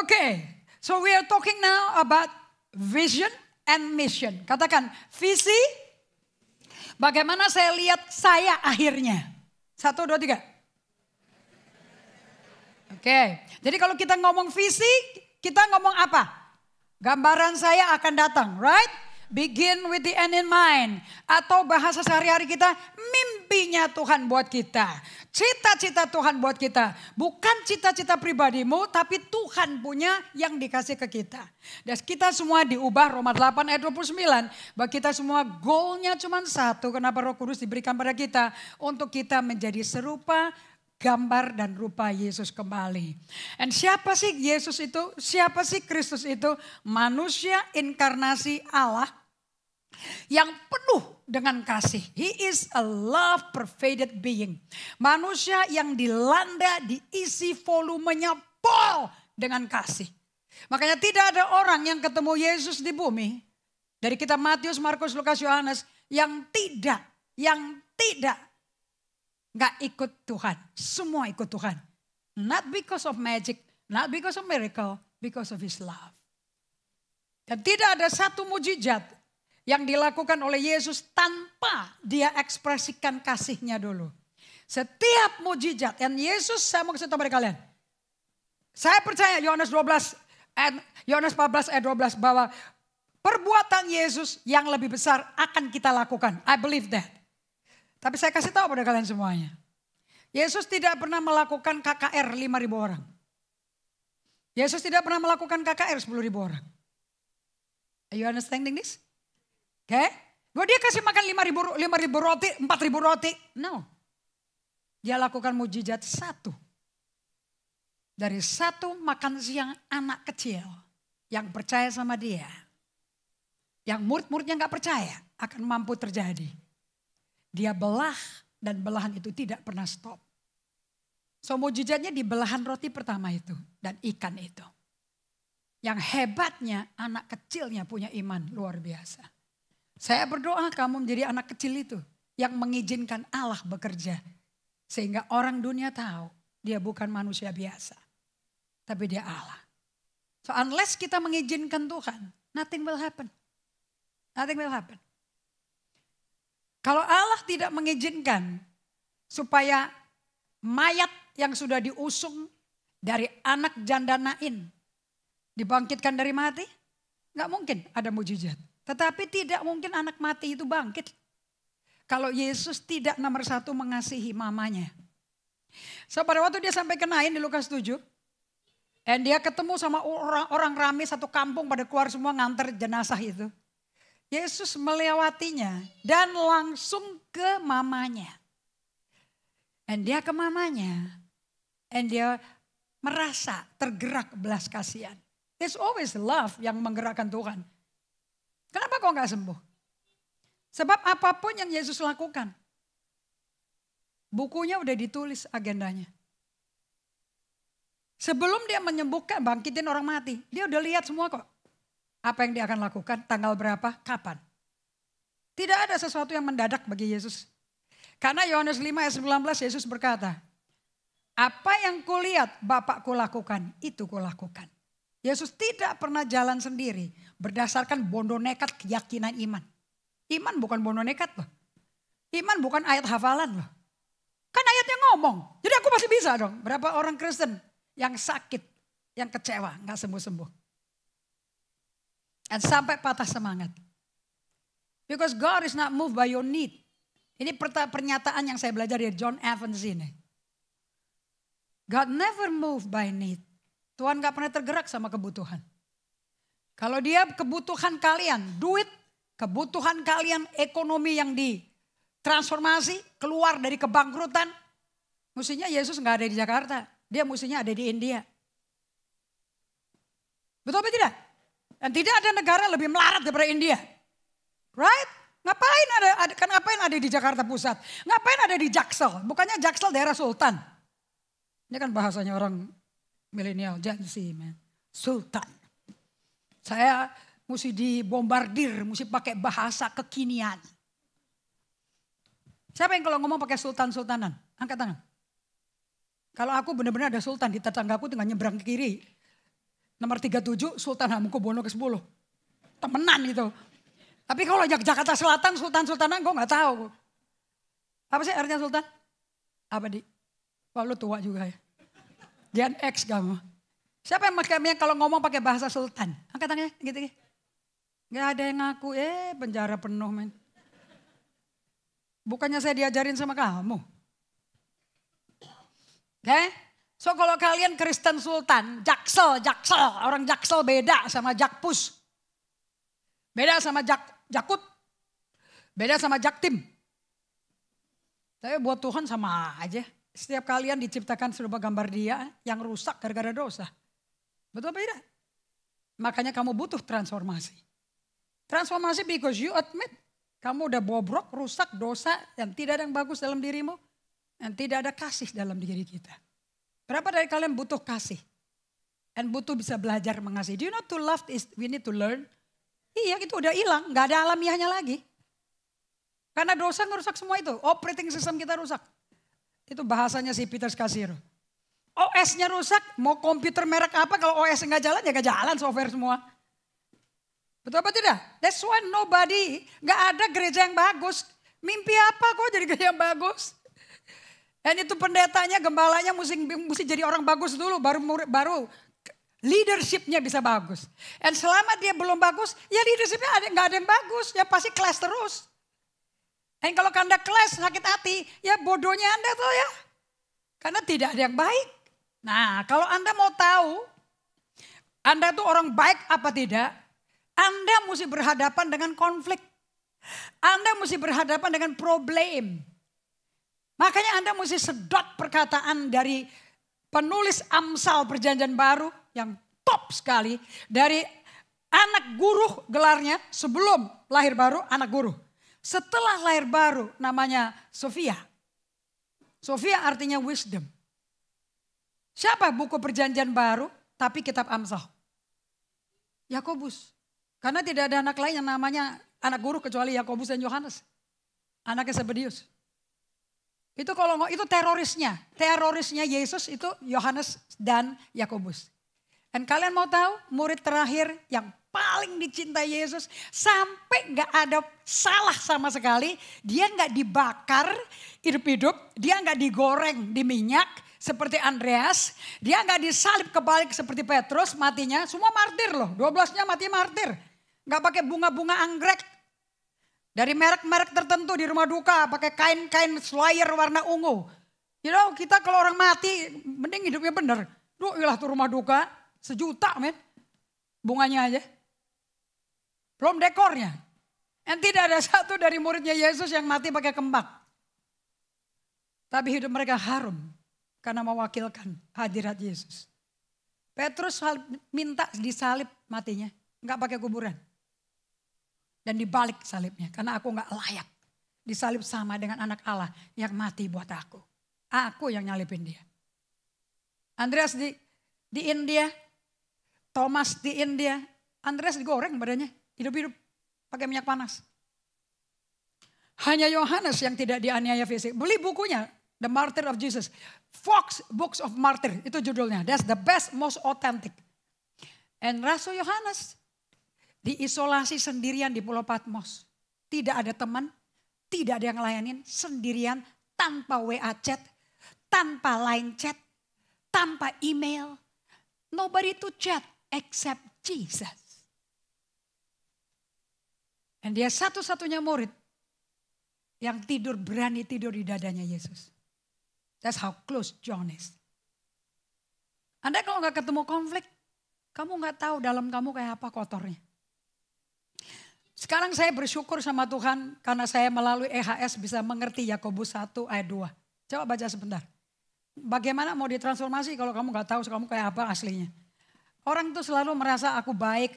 Okay, so we are talking now about vision and mission. Katakan visi, bagaimana saya lihat saya akhirnya. Satu, dua, tiga. Oke, okay. jadi kalau kita ngomong visi, kita ngomong apa? Gambaran saya akan datang, right? begin with the end in mind. Atau bahasa sehari-hari kita, mimpinya Tuhan buat kita. Cita-cita Tuhan buat kita. Bukan cita-cita pribadimu, tapi Tuhan punya yang dikasih ke kita. Dan kita semua diubah, Roma 8 ayat 29. Bahwa kita semua goalnya cuma satu. Kenapa roh kudus diberikan pada kita? Untuk kita menjadi serupa gambar dan rupa Yesus kembali. And siapa sih Yesus itu? Siapa sih Kristus itu? Manusia inkarnasi Allah yang penuh dengan kasih. He is a love pervaded being. Manusia yang dilanda, diisi volumenya pol dengan kasih. Makanya tidak ada orang yang ketemu Yesus di bumi. Dari kitab Matius, Markus, Lukas, Yohanes yang tidak, yang tidak nggak ikut Tuhan. Semua ikut Tuhan. Not because of magic, not because of miracle, because of his love. Dan tidak ada satu mujizat yang dilakukan oleh Yesus tanpa dia ekspresikan kasihnya dulu. Setiap mujizat yang Yesus saya mau kasih tahu pada kalian. Saya percaya Yohanes 12 eh, ayat Yohanes 14 ayat 12 bahwa perbuatan Yesus yang lebih besar akan kita lakukan. I believe that. Tapi saya kasih tahu pada kalian semuanya. Yesus tidak pernah melakukan KKR 5000 orang. Yesus tidak pernah melakukan KKR 10.000 orang. Are you understanding this? Oke? Okay? Gua dia kasih makan lima ribu, roti, empat ribu roti. No. Dia lakukan mujizat satu. Dari satu makan siang anak kecil yang percaya sama dia. Yang murid-muridnya nggak percaya akan mampu terjadi. Dia belah dan belahan itu tidak pernah stop. So mujizatnya di belahan roti pertama itu dan ikan itu. Yang hebatnya anak kecilnya punya iman luar biasa. Saya berdoa kamu menjadi anak kecil itu yang mengizinkan Allah bekerja. Sehingga orang dunia tahu dia bukan manusia biasa. Tapi dia Allah. So unless kita mengizinkan Tuhan, nothing will happen. Nothing will happen. Kalau Allah tidak mengizinkan supaya mayat yang sudah diusung dari anak janda Nain dibangkitkan dari mati, nggak mungkin ada mujizat. Tetapi tidak mungkin anak mati itu bangkit. Kalau Yesus tidak nomor satu mengasihi mamanya. So pada waktu dia sampai kenain di Lukas 7. Dan dia ketemu sama orang, orang rame satu kampung pada keluar semua nganter jenazah itu. Yesus melewatinya dan langsung ke mamanya. Dan dia ke mamanya. Dan dia merasa tergerak belas kasihan. There's always love yang menggerakkan Tuhan. Kenapa kok nggak sembuh? Sebab apapun yang Yesus lakukan, bukunya udah ditulis agendanya. Sebelum dia menyembuhkan, bangkitin orang mati, dia udah lihat semua kok. Apa yang dia akan lakukan, tanggal berapa, kapan. Tidak ada sesuatu yang mendadak bagi Yesus. Karena Yohanes 5 ayat 19 Yesus berkata, apa yang kulihat Bapakku lakukan, itu kulakukan. Yesus tidak pernah jalan sendiri. Berdasarkan bondo nekat keyakinan iman. Iman bukan bondo nekat loh. Iman bukan ayat hafalan loh. Kan ayatnya ngomong. Jadi aku pasti bisa dong. Berapa orang Kristen yang sakit, yang kecewa, nggak sembuh-sembuh. Dan sampai patah semangat. Because God is not moved by your need. Ini pernyataan yang saya belajar dari John Evans ini. God never moved by need. Tuhan gak pernah tergerak sama kebutuhan. Kalau dia kebutuhan kalian, duit, kebutuhan kalian, ekonomi yang ditransformasi, keluar dari kebangkrutan, mestinya Yesus nggak ada di Jakarta. Dia mestinya ada di India. Betul apa tidak? Dan tidak ada negara lebih melarat daripada India. Right? Ngapain ada, ada kan ngapain ada di Jakarta Pusat? Ngapain ada di Jaksel? Bukannya Jaksel daerah Sultan. Ini kan bahasanya orang milenial, Gen Z, man. Sultan. Saya mesti dibombardir, mesti pakai bahasa kekinian. Siapa yang kalau ngomong pakai sultan-sultanan? Angkat tangan. Kalau aku benar-benar ada sultan di tetanggaku tinggal nyebrang ke kiri. Nomor 37 Sultan Hamengkubuwono ke-10. Temenan gitu. Tapi kalau Jakarta Selatan sultan-sultanan gue gak tahu. Apa sih artinya sultan? Apa di? Wah lu tua juga ya. Gen X kamu. Siapa yang yang kalau ngomong pakai bahasa sultan? Angkat tangannya gitu. gitu. Gak ada yang ngaku, eh penjara penuh men. Bukannya saya diajarin sama kamu. Oke? Eh? Okay? So kalau kalian Kristen Sultan, jaksel, jaksel. Orang jaksel beda sama jakpus. Beda sama jak, jakut. Beda sama jaktim. Tapi buat Tuhan sama aja. Setiap kalian diciptakan serupa gambar dia yang rusak gara-gara dosa. Betul apa tidak? Makanya kamu butuh transformasi. Transformasi because you admit kamu udah bobrok, rusak, dosa, dan tidak ada yang bagus dalam dirimu. Dan tidak ada kasih dalam diri kita. Berapa dari kalian butuh kasih? Dan butuh bisa belajar mengasihi. Do you know to love is we need to learn? Iya itu udah hilang, gak ada alamiahnya lagi. Karena dosa ngerusak semua itu, operating system kita rusak. Itu bahasanya si Peter Skasiro. OS-nya rusak, mau komputer merek apa kalau OS nggak jalan ya nggak jalan software semua. Betul apa tidak? That's why nobody, nggak ada gereja yang bagus. Mimpi apa kok jadi gereja yang bagus? Dan itu pendetanya, gembalanya mesti, mesti jadi orang bagus dulu, baru baru leadershipnya bisa bagus. Dan selama dia belum bagus, ya leadershipnya ada, nggak ada yang bagus, ya pasti kelas terus. Dan kalau kanda kelas sakit hati, ya bodohnya anda tuh ya. Karena tidak ada yang baik. Nah, kalau Anda mau tahu Anda itu orang baik apa tidak, Anda mesti berhadapan dengan konflik. Anda mesti berhadapan dengan problem. Makanya Anda mesti sedot perkataan dari penulis Amsal Perjanjian Baru yang top sekali dari anak guru gelarnya sebelum lahir baru anak guru. Setelah lahir baru namanya Sofia. Sofia artinya wisdom. Siapa buku perjanjian baru tapi kitab Amsal? Yakobus. Karena tidak ada anak lain yang namanya anak guru kecuali Yakobus dan Yohanes. Anaknya Sebedius. Itu kalau itu terorisnya. Terorisnya Yesus itu Yohanes dan Yakobus. Dan kalian mau tahu murid terakhir yang paling dicintai Yesus sampai nggak ada salah sama sekali. Dia nggak dibakar hidup-hidup, dia nggak digoreng di minyak, seperti Andreas, dia nggak disalib kebalik seperti Petrus matinya, semua martir loh, 12-nya mati martir. Nggak pakai bunga-bunga anggrek. Dari merek-merek tertentu di rumah duka, pakai kain-kain slayer warna ungu. You know, kita kalau orang mati, mending hidupnya bener. Duh, ilah tuh rumah duka, sejuta men. Bunganya aja. Belum dekornya. Dan tidak ada satu dari muridnya Yesus yang mati pakai kembang. Tapi hidup mereka harum karena mewakilkan hadirat Yesus. Petrus minta disalib matinya, nggak pakai kuburan. Dan dibalik salibnya, karena aku nggak layak disalib sama dengan anak Allah yang mati buat aku. Aku yang nyalipin dia. Andreas di, di India, Thomas di India, Andreas digoreng badannya, hidup-hidup pakai minyak panas. Hanya Yohanes yang tidak dianiaya fisik. Beli bukunya, The Martyr of Jesus. Fox Books of Martyr itu judulnya. That's the best most authentic. And Rasul Yohanes diisolasi sendirian di Pulau Patmos. Tidak ada teman, tidak ada yang layanin, sendirian tanpa WA chat, tanpa line chat, tanpa email. Nobody to chat except Jesus. And dia satu-satunya murid yang tidur berani tidur di dadanya Yesus. That's how close John is. Anda kalau nggak ketemu konflik, kamu nggak tahu dalam kamu kayak apa kotornya. Sekarang saya bersyukur sama Tuhan karena saya melalui EHS bisa mengerti Yakobus 1 ayat 2. Coba baca sebentar. Bagaimana mau ditransformasi kalau kamu nggak tahu kamu kayak apa aslinya. Orang tuh selalu merasa aku baik,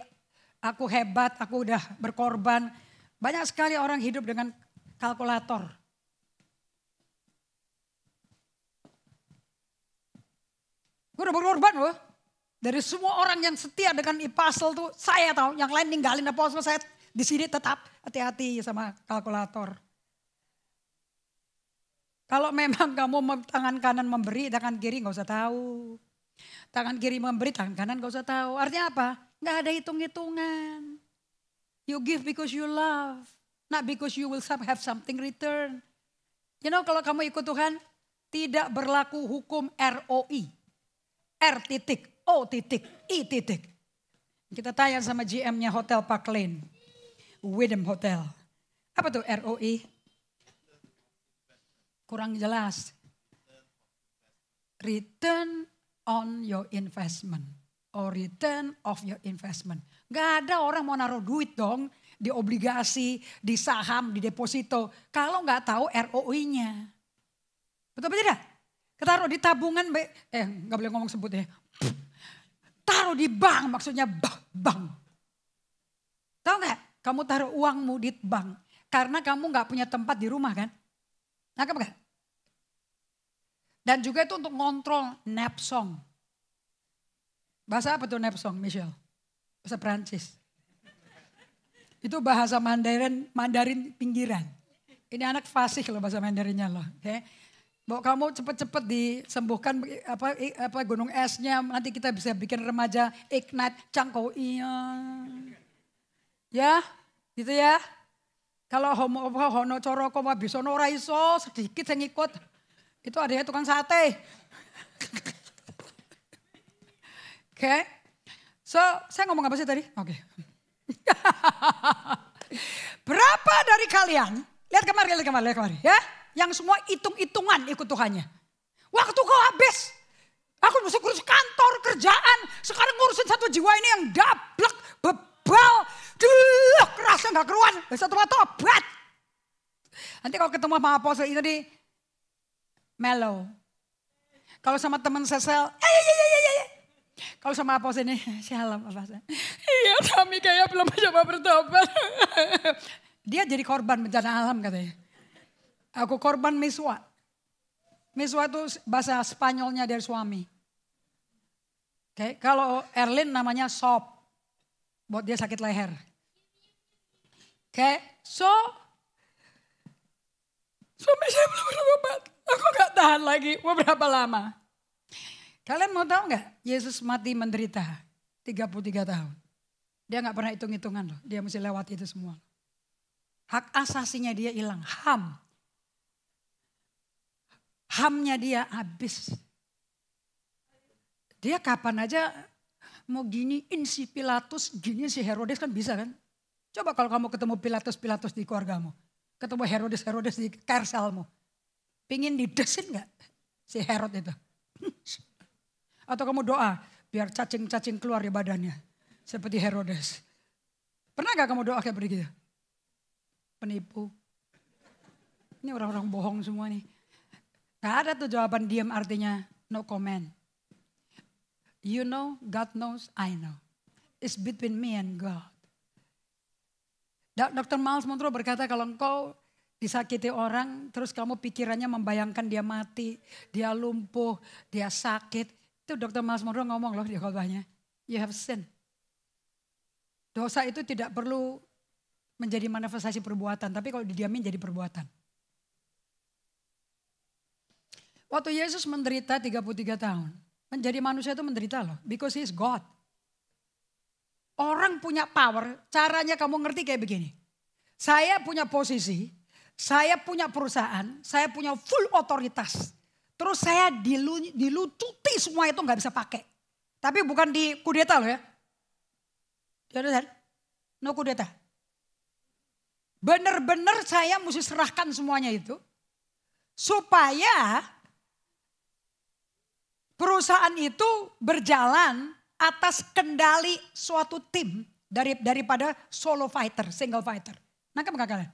aku hebat, aku udah berkorban. Banyak sekali orang hidup dengan kalkulator. Gue udah berkorban loh. Dari semua orang yang setia dengan apostle tuh saya tahu. Yang lain ninggalin apostle saya di sini tetap hati-hati sama kalkulator. Kalau memang kamu tangan kanan memberi, tangan kiri nggak usah tahu. Tangan kiri memberi, tangan kanan nggak usah tahu. Artinya apa? Nggak ada hitung-hitungan. You give because you love, not because you will have something return. You know kalau kamu ikut Tuhan, tidak berlaku hukum ROI. R titik, O titik, I titik. Kita tanya sama GM-nya Hotel Park Lane. Widem Hotel. Apa tuh ROI? Kurang jelas. Return on your investment. Or oh, return of your investment. Gak ada orang mau naruh duit dong di obligasi, di saham, di deposito. Kalau nggak tahu ROI-nya. Betul betul tidak? Taruh di tabungan, be, eh nggak boleh ngomong sebutnya. ya. Taruh di bank maksudnya bank. bank. Tahu nggak? Kamu taruh uangmu di bank karena kamu nggak punya tempat di rumah kan? Nangkep gak? Dan juga itu untuk ngontrol nepsong. Bahasa apa tuh nepsong, Michelle? Bahasa Perancis. Itu bahasa Mandarin, Mandarin pinggiran. Ini anak fasih loh bahasa Mandarinnya loh. Okay? Ya. Mau kamu cepat-cepat disembuhkan apa apa gunung esnya nanti kita bisa bikin remaja ignite cangkau iya. Ya, gitu ya. Kalau homo apa hono coro koma bisa ora iso sedikit yang ikut. Itu adanya tukang sate. Oke. Okay. So, saya ngomong apa sih tadi? Oke. Okay. Berapa dari kalian? Lihat kemarin lihat kemarin lihat kemarin ya yang semua hitung-hitungan ikut Tuhannya. Waktu kau habis. Aku mesti ngurus kantor, kerjaan. Sekarang ngurusin satu jiwa ini yang dablek, bebal. Duh, kerasnya gak keruan. Satu waktu obat. Nanti kalau ketemu sama apostle ini di mellow. Kalau sama teman sesel, eh, eh, eh, eh, eh. Kalau sama apostle ini, shalom apostle. Iya, kami kayak belum coba bertobat. Dia jadi korban bencana alam katanya. Aku korban miswa. Miswa itu bahasa Spanyolnya dari suami. Oke, okay. kalau Erlin namanya sop. Buat dia sakit leher. Oke, okay. so suami saya belum berobat. Aku gak tahan lagi beberapa lama. Kalian mau tahu nggak? Yesus mati menderita 33 tahun. Dia nggak pernah hitung-hitungan loh. Dia mesti lewati itu semua. Hak asasinya dia hilang. Ham hamnya dia habis. Dia kapan aja mau gini si Pilatus, gini si Herodes kan bisa kan. Coba kalau kamu ketemu Pilatus-Pilatus di keluargamu. Ketemu Herodes-Herodes di kersalmu, Pingin didesin gak si Herod itu? Atau kamu doa biar cacing-cacing keluar di badannya. Seperti Herodes. Pernah gak kamu doa kayak begitu? Penipu. Ini orang-orang bohong semua nih. Gak ada tuh jawaban diam artinya no comment. You know, God knows, I know. It's between me and God. Dokter Miles Monroe berkata kalau engkau disakiti orang terus kamu pikirannya membayangkan dia mati, dia lumpuh, dia sakit. Itu Dokter Miles Monroe ngomong loh di khotbahnya. You have sin. Dosa itu tidak perlu menjadi manifestasi perbuatan, tapi kalau didiamin jadi perbuatan. Waktu Yesus menderita 33 tahun. Menjadi manusia itu menderita loh. Because he is God. Orang punya power, caranya kamu ngerti kayak begini. Saya punya posisi, saya punya perusahaan, saya punya full otoritas. Terus saya dilucuti semua itu nggak bisa pakai. Tapi bukan di kudeta loh ya. Ya no kudeta. Benar-benar saya mesti serahkan semuanya itu. Supaya perusahaan itu berjalan atas kendali suatu tim dari daripada solo fighter, single fighter. Nangkep gak kalian?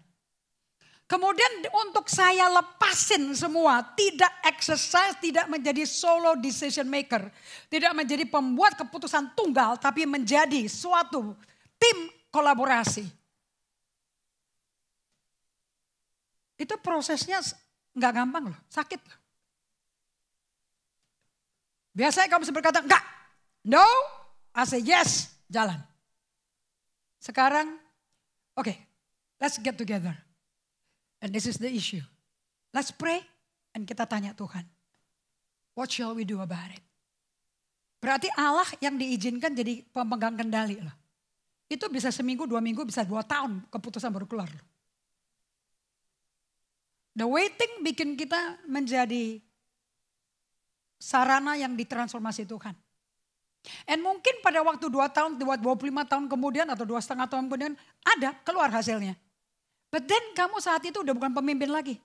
Kemudian untuk saya lepasin semua, tidak exercise, tidak menjadi solo decision maker, tidak menjadi pembuat keputusan tunggal, tapi menjadi suatu tim kolaborasi. Itu prosesnya nggak gampang loh, sakit loh. Biasanya kamu bisa berkata, enggak. No, I say yes, jalan. Sekarang, oke, okay, let's get together. And this is the issue. Let's pray and kita tanya Tuhan. What shall we do about it? Berarti Allah yang diizinkan jadi pemegang kendali loh. Itu bisa seminggu, dua minggu, bisa dua tahun keputusan baru keluar. Loh. The waiting bikin kita menjadi sarana yang ditransformasi Tuhan. And mungkin pada waktu 2 tahun, 25 tahun kemudian atau dua setengah tahun kemudian ada keluar hasilnya. But then kamu saat itu udah bukan pemimpin lagi.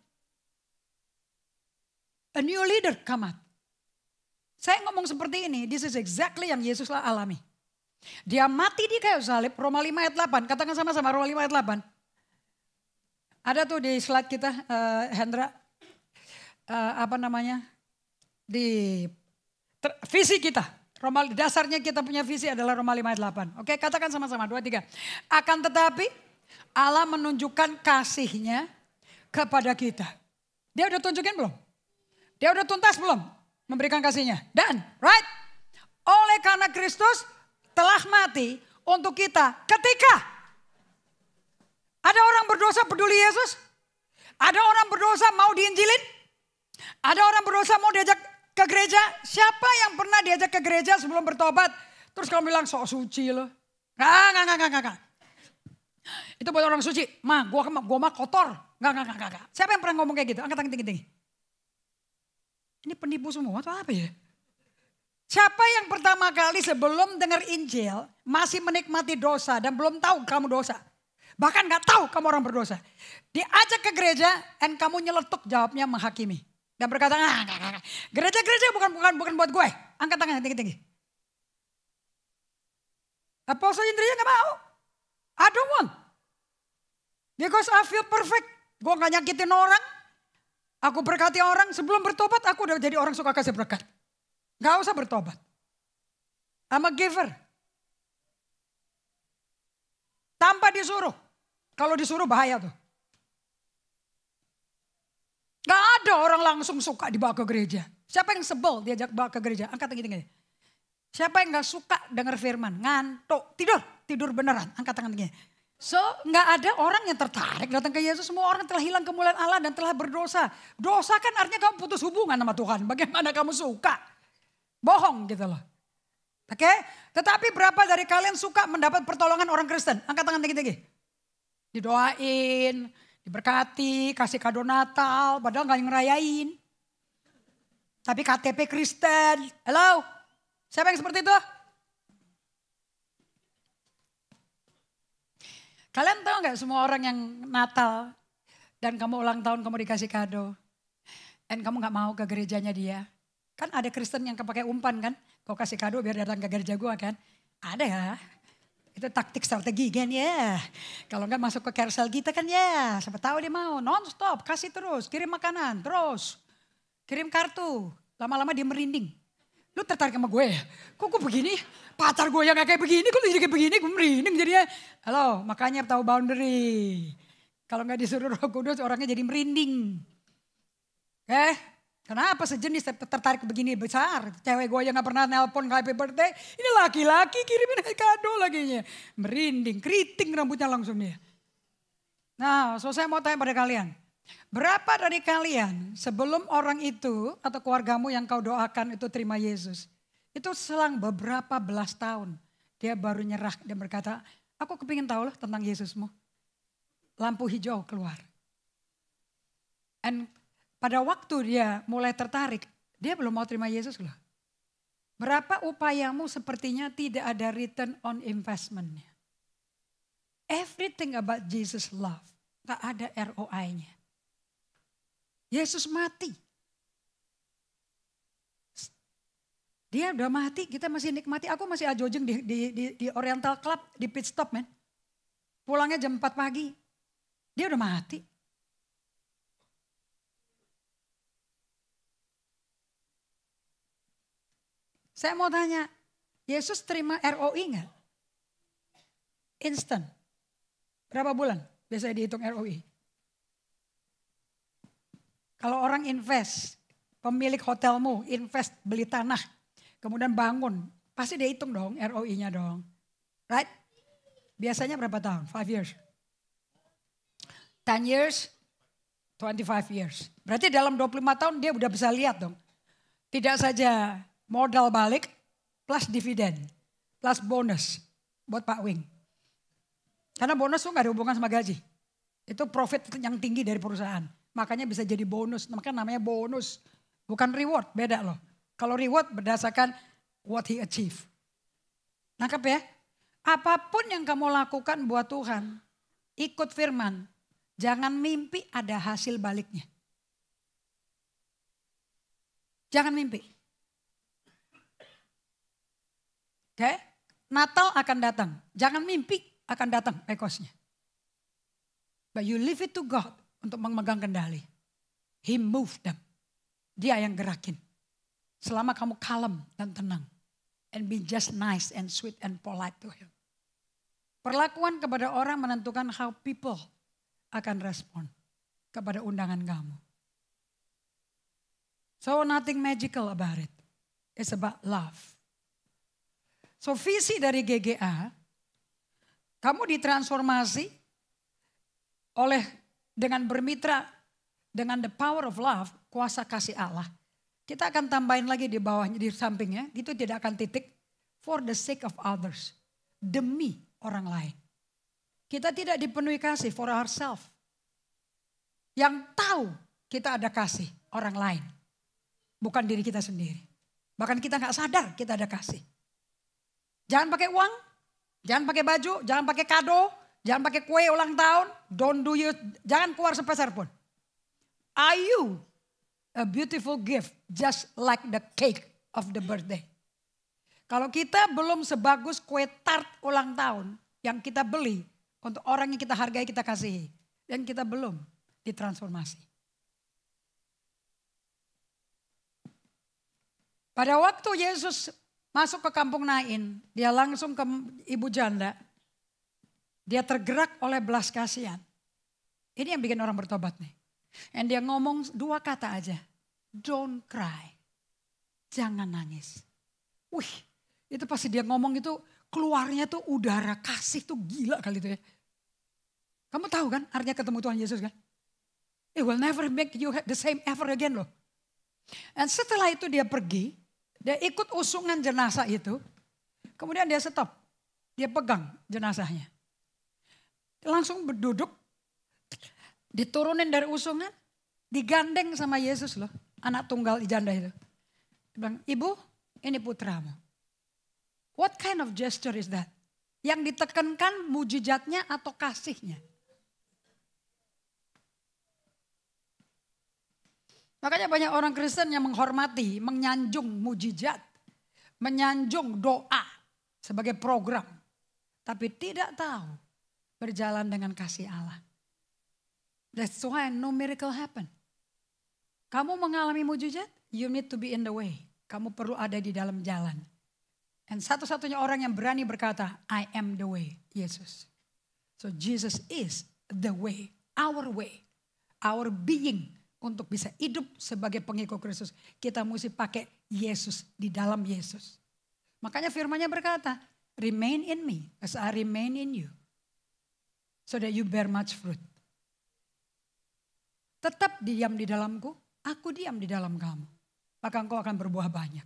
A new leader come out. Saya ngomong seperti ini, this is exactly yang Yesus lah alami. Dia mati di kayu salib, Roma 5 ayat 8. Katakan sama-sama Roma 5 ayat 8. Ada tuh di slide kita, uh, Hendra. Uh, apa namanya? di ter, visi kita. Roma, dasarnya kita punya visi adalah Roma 5 ayat 8. Oke, katakan sama-sama dua tiga Akan tetapi Allah menunjukkan kasihnya kepada kita. Dia udah tunjukin belum? Dia udah tuntas belum memberikan kasihnya? Dan, right? Oleh karena Kristus telah mati untuk kita ketika ada orang berdosa peduli Yesus? Ada orang berdosa mau diinjilin? Ada orang berdosa mau diajak ke gereja, siapa yang pernah diajak ke gereja sebelum bertobat? Terus kamu bilang, sok suci loh. Enggak, enggak, enggak, enggak, Itu buat orang suci. Ma, gua, gua mah kotor. Enggak, enggak, enggak, enggak. Siapa yang pernah ngomong kayak gitu? Angkat tangan tinggi-tinggi. Ini penipu semua atau apa ya? Siapa yang pertama kali sebelum dengar Injil masih menikmati dosa dan belum tahu kamu dosa? Bahkan gak tahu kamu orang berdosa. Diajak ke gereja dan kamu nyeletuk jawabnya menghakimi. Dan berkata, nah, nah, nah, ah, gereja-gereja bukan bukan bukan buat gue. Angkat tangan tinggi-tinggi. Apostle Indri nggak mau. I don't want. Because I feel perfect. Gue nggak nyakitin orang. Aku berkati orang. Sebelum bertobat, aku udah jadi orang suka kasih berkat. Gak usah bertobat. I'm a giver. Tanpa disuruh. Kalau disuruh bahaya tuh. Gak ada orang langsung suka dibawa ke gereja. Siapa yang sebel diajak bawa ke gereja? Angkat tangan tinggi Siapa yang gak suka dengar firman? Ngantuk, tidur, tidur beneran. Angkat tangan tinggi. So nggak ada orang yang tertarik datang ke Yesus. Semua orang telah hilang kemuliaan Allah dan telah berdosa. Dosa kan artinya kamu putus hubungan sama Tuhan. Bagaimana kamu suka? Bohong gitu loh. Oke, okay? tetapi berapa dari kalian suka mendapat pertolongan orang Kristen? Angkat tangan tinggi-tinggi. Didoain, Diberkati, kasih kado Natal, padahal gak ngerayain. Tapi KTP Kristen, hello? Siapa yang seperti itu? Kalian tahu nggak semua orang yang Natal dan kamu ulang tahun kamu dikasih kado. Dan kamu gak mau ke gerejanya dia. Kan ada Kristen yang kepake umpan kan. Kau kasih kado biar datang ke gereja gua kan. Ada ya. Itu taktik strategi kan ya. Yeah. Kalau nggak masuk ke carousel kita kan ya. Yeah. Siapa tahu dia mau non-stop kasih terus. Kirim makanan terus. Kirim kartu. Lama-lama dia merinding. Lu tertarik sama gue ya? Kok gue begini? Pacar gue yang gak kayak begini, kok lu jadi kayak begini? Gue merinding jadinya. Halo, makanya tahu boundary. Kalau nggak disuruh roh kudus orangnya jadi merinding. Eh, Kenapa sejenis tertarik begini besar? Cewek gue yang gak pernah nelpon happy birthday. Ini laki-laki kirimin kado lagi. Merinding, keriting rambutnya langsung dia. Nah, so saya mau tanya pada kalian. Berapa dari kalian sebelum orang itu atau keluargamu yang kau doakan itu terima Yesus? Itu selang beberapa belas tahun. Dia baru nyerah dan berkata, aku kepingin tahu loh tentang Yesusmu. Lampu hijau keluar. And pada waktu dia mulai tertarik, dia belum mau terima Yesus loh. Berapa upayamu sepertinya tidak ada return on investmentnya. Everything about Jesus love. Gak ada ROI-nya. Yesus mati. Dia udah mati, kita masih nikmati. Aku masih ajojeng di, di, di, di Oriental Club, di pit stop men. Pulangnya jam 4 pagi. Dia udah mati. Saya mau tanya, Yesus terima ROI nggak? Instant. Berapa bulan biasanya dihitung ROI? Kalau orang invest, pemilik hotelmu invest beli tanah, kemudian bangun, pasti dia hitung dong ROI-nya dong. Right? Biasanya berapa tahun? 5 years. 10 years, 25 years. Berarti dalam 25 tahun dia udah bisa lihat dong. Tidak saja modal balik plus dividen plus bonus buat Pak Wing. Karena bonus itu gak ada hubungan sama gaji. Itu profit yang tinggi dari perusahaan. Makanya bisa jadi bonus. Maka namanya bonus. Bukan reward, beda loh. Kalau reward berdasarkan what he achieve. Nangkep ya? Apapun yang kamu lakukan buat Tuhan, ikut firman. Jangan mimpi ada hasil baliknya. Jangan mimpi. Oke, okay? Natal akan datang. Jangan mimpi akan datang ekosnya. Eh, But you leave it to God untuk memegang kendali. He move them. Dia yang gerakin. Selama kamu kalem dan tenang. And be just nice and sweet and polite to him. Perlakuan kepada orang menentukan how people akan respon kepada undangan kamu. So nothing magical about it. It's about love. So visi dari GGA, kamu ditransformasi oleh dengan bermitra dengan the power of love, kuasa kasih Allah. Kita akan tambahin lagi di bawahnya, di sampingnya. Itu tidak akan titik. For the sake of others. Demi orang lain. Kita tidak dipenuhi kasih for ourselves. Yang tahu kita ada kasih orang lain. Bukan diri kita sendiri. Bahkan kita nggak sadar kita ada kasih. Jangan pakai uang, jangan pakai baju, jangan pakai kado, jangan pakai kue ulang tahun. Don't do you, jangan keluar sepeser pun. Are you a beautiful gift just like the cake of the birthday? Kalau kita belum sebagus kue tart ulang tahun yang kita beli untuk orang yang kita hargai, kita kasihi. Dan kita belum ditransformasi. Pada waktu Yesus Masuk ke kampung Nain, dia langsung ke ibu janda. Dia tergerak oleh belas kasihan. Ini yang bikin orang bertobat nih. Dan dia ngomong dua kata aja. Don't cry. Jangan nangis. Wih, itu pasti dia ngomong itu keluarnya tuh udara kasih tuh gila kali itu ya. Kamu tahu kan artinya ketemu Tuhan Yesus kan? It will never make you the same ever again loh. Dan setelah itu dia pergi, dia ikut usungan jenazah itu. Kemudian dia stop. Dia pegang jenazahnya. Langsung berduduk. Diturunin dari usungan. Digandeng sama Yesus loh. Anak tunggal janda itu. Dia bilang, ibu ini putramu. What kind of gesture is that? Yang ditekankan mujizatnya atau kasihnya? Makanya banyak orang Kristen yang menghormati, menyanjung mujizat, menyanjung doa sebagai program. Tapi tidak tahu berjalan dengan kasih Allah. That's why no miracle happen. Kamu mengalami mujizat, you need to be in the way. Kamu perlu ada di dalam jalan. Dan satu-satunya orang yang berani berkata, I am the way, Yesus. So Jesus is the way, our way, our being, untuk bisa hidup sebagai pengikut Kristus, kita mesti pakai Yesus di dalam Yesus. Makanya firmannya berkata, remain in me as I remain in you. So that you bear much fruit. Tetap diam di dalamku, aku diam di dalam kamu. Maka engkau akan berbuah banyak.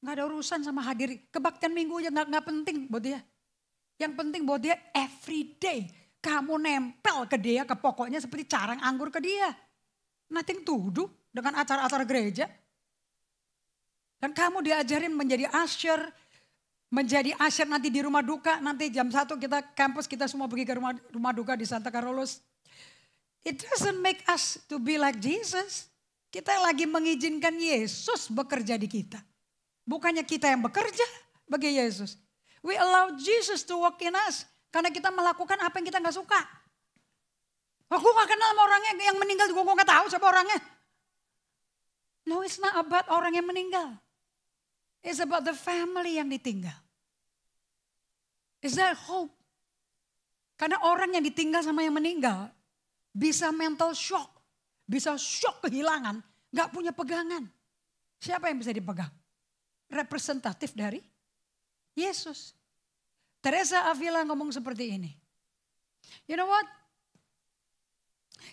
Gak ada urusan sama hadir. Kebaktian minggu aja gak, gak penting buat dia. Yang penting buat dia everyday Kamu nempel ke dia, ke pokoknya seperti carang anggur ke dia nothing to do dengan acara-acara gereja. Dan kamu diajarin menjadi usher, menjadi usher nanti di rumah duka, nanti jam satu kita kampus kita semua pergi ke rumah, rumah duka di Santa Carolus. It doesn't make us to be like Jesus. Kita lagi mengizinkan Yesus bekerja di kita. Bukannya kita yang bekerja bagi Yesus. We allow Jesus to work in us. Karena kita melakukan apa yang kita nggak suka. Aku gak kenal sama orangnya yang meninggal gue gak tahu siapa orangnya. No, it's not about orang yang meninggal. It's about the family yang ditinggal. Is there hope? Karena orang yang ditinggal sama yang meninggal bisa mental shock, bisa shock kehilangan, gak punya pegangan. Siapa yang bisa dipegang? Representatif dari Yesus. Teresa Avila ngomong seperti ini. You know what?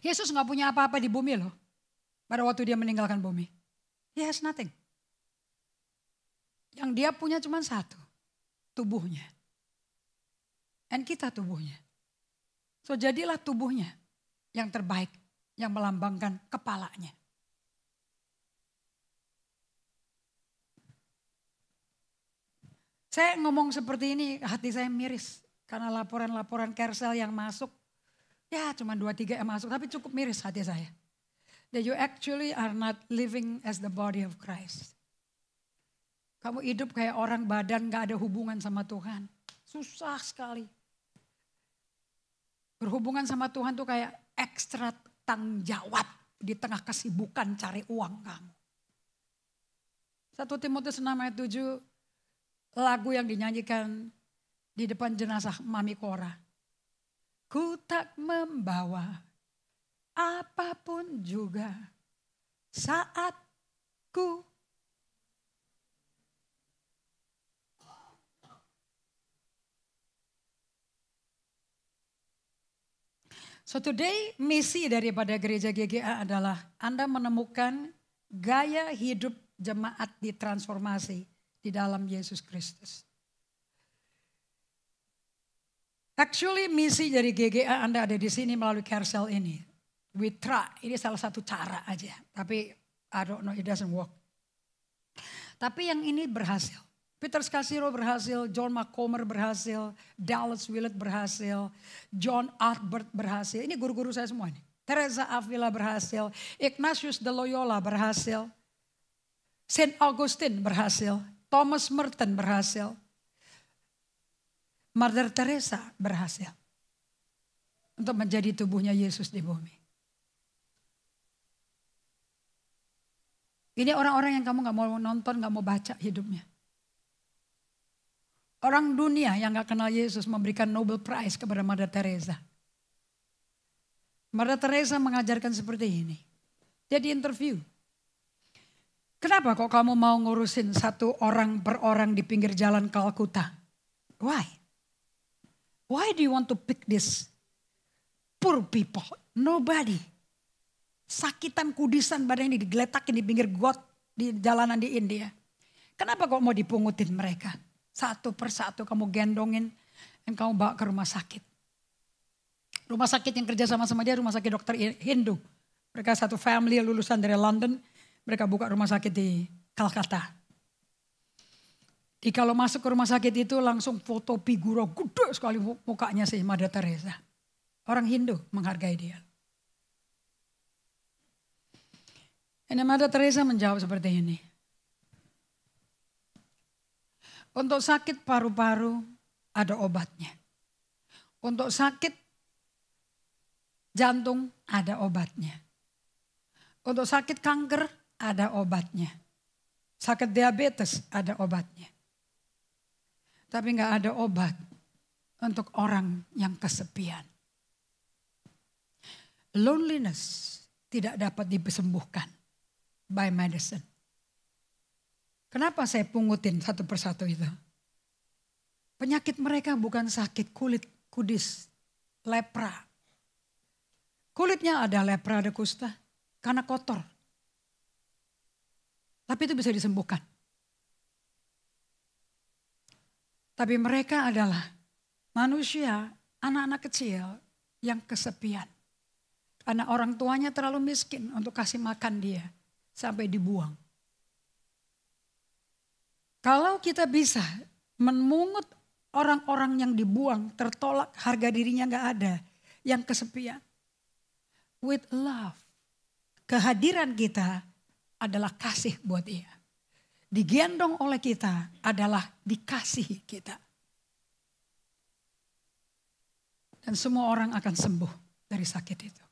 Yesus nggak punya apa-apa di bumi loh. Pada waktu dia meninggalkan bumi. He has nothing. Yang dia punya cuma satu. Tubuhnya. And kita tubuhnya. So jadilah tubuhnya yang terbaik. Yang melambangkan kepalanya. Saya ngomong seperti ini hati saya miris. Karena laporan-laporan Kersel yang masuk Ya cuma dua tiga yang masuk tapi cukup miris hati saya. That you actually are not living as the body of Christ. Kamu hidup kayak orang badan gak ada hubungan sama Tuhan. Susah sekali. Berhubungan sama Tuhan tuh kayak ekstra tanggung jawab di tengah kesibukan cari uang kamu. Satu Timotius 6 ayat 7 lagu yang dinyanyikan di depan jenazah Mami Korah Ku tak membawa apapun juga saat ku So today misi daripada gereja GGA adalah Anda menemukan gaya hidup jemaat ditransformasi di dalam Yesus Kristus. Actually misi dari GGA Anda ada di sini melalui carousel ini. We try, ini salah satu cara aja. Tapi I don't know, it doesn't work. Tapi yang ini berhasil. Peter Scassiro berhasil, John McComer berhasil, Dallas Willett berhasil, John Albert berhasil. Ini guru-guru saya semua nih. Teresa Avila berhasil, Ignatius de Loyola berhasil, Saint Augustine berhasil, Thomas Merton berhasil, Mother Teresa berhasil untuk menjadi tubuhnya Yesus di bumi. Ini orang-orang yang kamu gak mau nonton, gak mau baca hidupnya. Orang dunia yang gak kenal Yesus memberikan Nobel Prize kepada Mother Teresa. Mother Teresa mengajarkan seperti ini. Jadi interview. Kenapa kok kamu mau ngurusin satu orang per orang di pinggir jalan Kalkuta? Why? Why do you want to pick this? Poor people, nobody. Sakitan kudisan badan ini digeletakin di pinggir got di jalanan di India. Kenapa kok mau dipungutin mereka? Satu persatu kamu gendongin dan kamu bawa ke rumah sakit. Rumah sakit yang kerja sama sama dia rumah sakit dokter Hindu. Mereka satu family lulusan dari London. Mereka buka rumah sakit di Kalkata. Jadi kalau masuk ke rumah sakit itu langsung foto figura gede sekali mukanya si Mother Teresa. Orang Hindu menghargai dia. Ini Mother Teresa menjawab seperti ini. Untuk sakit paru-paru ada obatnya. Untuk sakit jantung ada obatnya. Untuk sakit kanker ada obatnya. Sakit diabetes ada obatnya tapi nggak ada obat untuk orang yang kesepian. Loneliness tidak dapat disembuhkan by medicine. Kenapa saya pungutin satu persatu itu? Penyakit mereka bukan sakit kulit kudis, lepra. Kulitnya ada lepra, ada kusta, karena kotor. Tapi itu bisa disembuhkan. Tapi mereka adalah manusia, anak-anak kecil yang kesepian. Karena orang tuanya terlalu miskin untuk kasih makan dia sampai dibuang. Kalau kita bisa memungut orang-orang yang dibuang, tertolak, harga dirinya nggak ada, yang kesepian. With love, kehadiran kita adalah kasih buat dia digendong oleh kita adalah dikasihi kita. Dan semua orang akan sembuh dari sakit itu.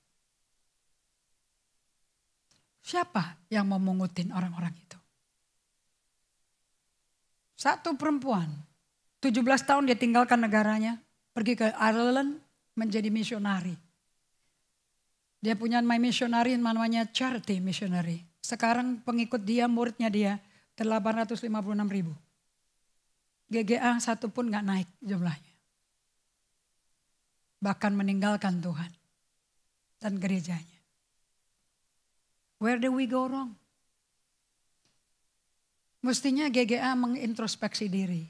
Siapa yang mau mengutin orang-orang itu? Satu perempuan, 17 tahun dia tinggalkan negaranya, pergi ke Ireland menjadi misionari. Dia punya my missionary namanya charity missionary. Sekarang pengikut dia, muridnya dia 856 ribu. GGA satu pun nggak naik jumlahnya. Bahkan meninggalkan Tuhan dan gerejanya. Where do we go wrong? Mestinya GGA mengintrospeksi diri.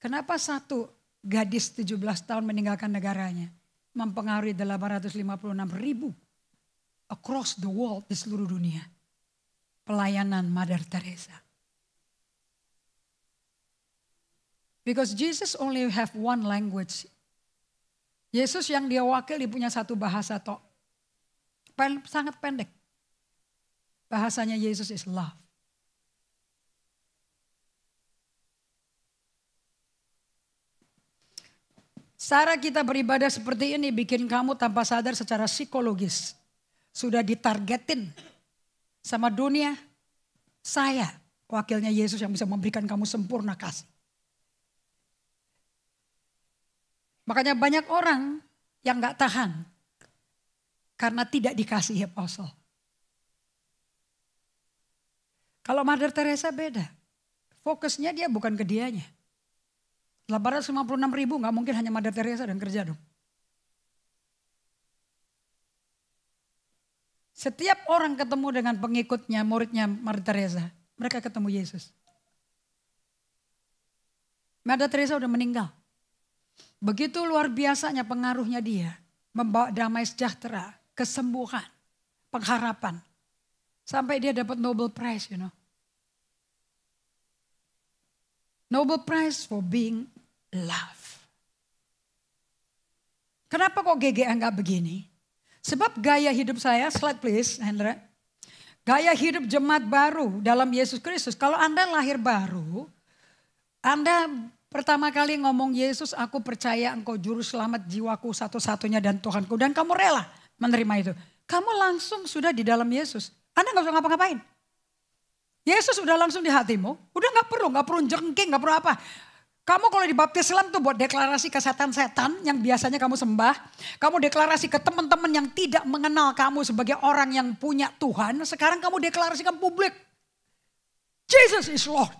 Kenapa satu gadis 17 tahun meninggalkan negaranya mempengaruhi 856 ribu across the world di seluruh dunia. Pelayanan Mother Teresa. Because Jesus only have one language. Yesus yang dia wakil dia punya satu bahasa tok. Pen, sangat pendek. Bahasanya Yesus is love. Cara kita beribadah seperti ini bikin kamu tanpa sadar secara psikologis. Sudah ditargetin sama dunia. Saya wakilnya Yesus yang bisa memberikan kamu sempurna kasih. Makanya banyak orang yang nggak tahan karena tidak dikasih apostol. Kalau Mother Teresa beda, fokusnya dia bukan ke dianya. 856 ribu nggak mungkin hanya Mother Teresa dan kerja dong. Setiap orang ketemu dengan pengikutnya, muridnya Mother Teresa, mereka ketemu Yesus. Mother Teresa udah meninggal. Begitu luar biasanya pengaruhnya dia. Membawa damai sejahtera, kesembuhan, pengharapan. Sampai dia dapat Nobel Prize, you know. Nobel Prize for being love. Kenapa kok GGA nggak begini? Sebab gaya hidup saya, slide please Hendra. Gaya hidup jemaat baru dalam Yesus Kristus. Kalau Anda lahir baru, Anda Pertama kali ngomong Yesus, aku percaya engkau juru selamat jiwaku satu-satunya dan Tuhanku. Dan kamu rela menerima itu. Kamu langsung sudah di dalam Yesus. Anda gak usah ngapa-ngapain. Yesus sudah langsung di hatimu. Udah gak perlu, gak perlu jengking, gak perlu apa. Kamu kalau dibaptis Islam tuh buat deklarasi ke setan-setan yang biasanya kamu sembah. Kamu deklarasi ke teman-teman yang tidak mengenal kamu sebagai orang yang punya Tuhan. Sekarang kamu deklarasikan publik. Jesus is Lord.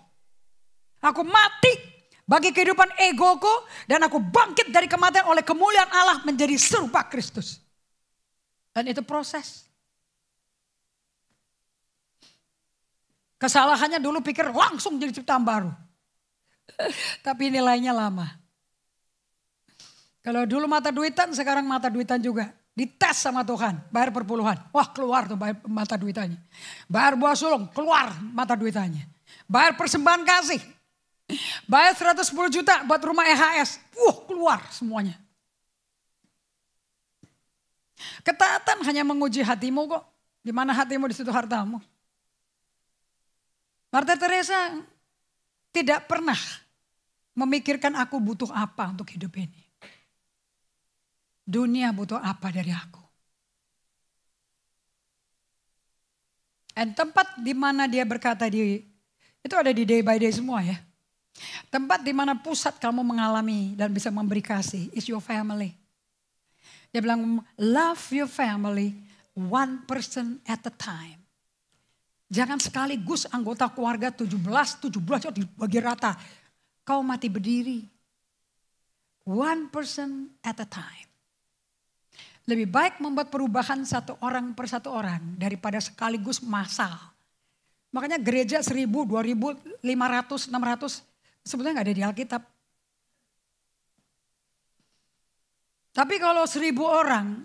Aku mati bagi kehidupan egoku dan aku bangkit dari kematian oleh kemuliaan Allah menjadi serupa Kristus. Dan itu proses. Kesalahannya dulu pikir langsung jadi ciptaan baru. Tapi nilainya lama. Kalau dulu mata duitan, sekarang mata duitan juga. Dites sama Tuhan, bayar perpuluhan. Wah keluar tuh bayar mata duitannya. Bayar buah sulung, keluar mata duitannya. Bayar persembahan kasih, Bayar 110 juta buat rumah EHS. Wah keluar semuanya. Ketaatan hanya menguji hatimu kok. Di mana hatimu di situ hartamu. Marta Teresa tidak pernah memikirkan aku butuh apa untuk hidup ini. Dunia butuh apa dari aku. Dan tempat di mana dia berkata di itu ada di day by day semua ya. Tempat di mana pusat kamu mengalami dan bisa memberi kasih is your family. Dia bilang love your family one person at a time. Jangan sekaligus anggota keluarga 17, 17 dibagi rata. Kau mati berdiri. One person at a time. Lebih baik membuat perubahan satu orang per satu orang daripada sekaligus masal. Makanya gereja 1000, 2000, 500, 600 Sebetulnya nggak ada di Alkitab. Tapi kalau seribu orang,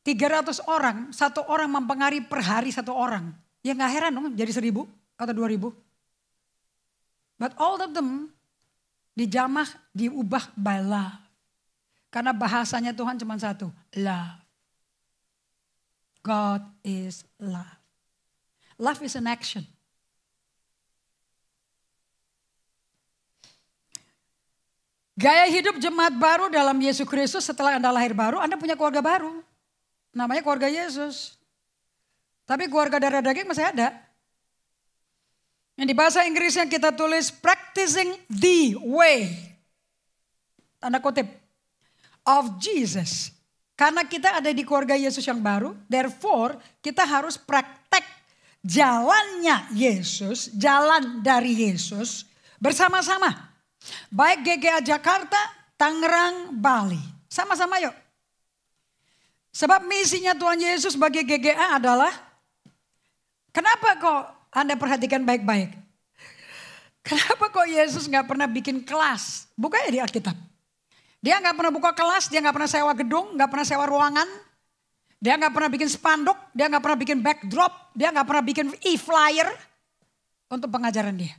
300 orang, satu orang mempengaruhi per hari satu orang. Ya nggak heran dong jadi seribu atau dua ribu. But all of them dijamah, diubah by love. Karena bahasanya Tuhan cuma satu, love. God is love. Love is an action. Gaya hidup jemaat baru dalam Yesus Kristus setelah Anda lahir baru, Anda punya keluarga baru. Namanya keluarga Yesus. Tapi keluarga darah daging masih ada. Yang di bahasa Inggris yang kita tulis practicing the way. Tanda kutip. Of Jesus. Karena kita ada di keluarga Yesus yang baru, therefore kita harus praktek jalannya Yesus, jalan dari Yesus bersama-sama. Baik GGA Jakarta, Tangerang, Bali. Sama-sama yuk. Sebab misinya Tuhan Yesus bagi GGA adalah kenapa kok Anda perhatikan baik-baik? Kenapa kok Yesus nggak pernah bikin kelas? Buka ya di Alkitab. Dia nggak pernah buka kelas, dia nggak pernah sewa gedung, nggak pernah sewa ruangan, dia nggak pernah bikin spanduk, dia nggak pernah bikin backdrop, dia nggak pernah bikin e-flyer untuk pengajaran dia.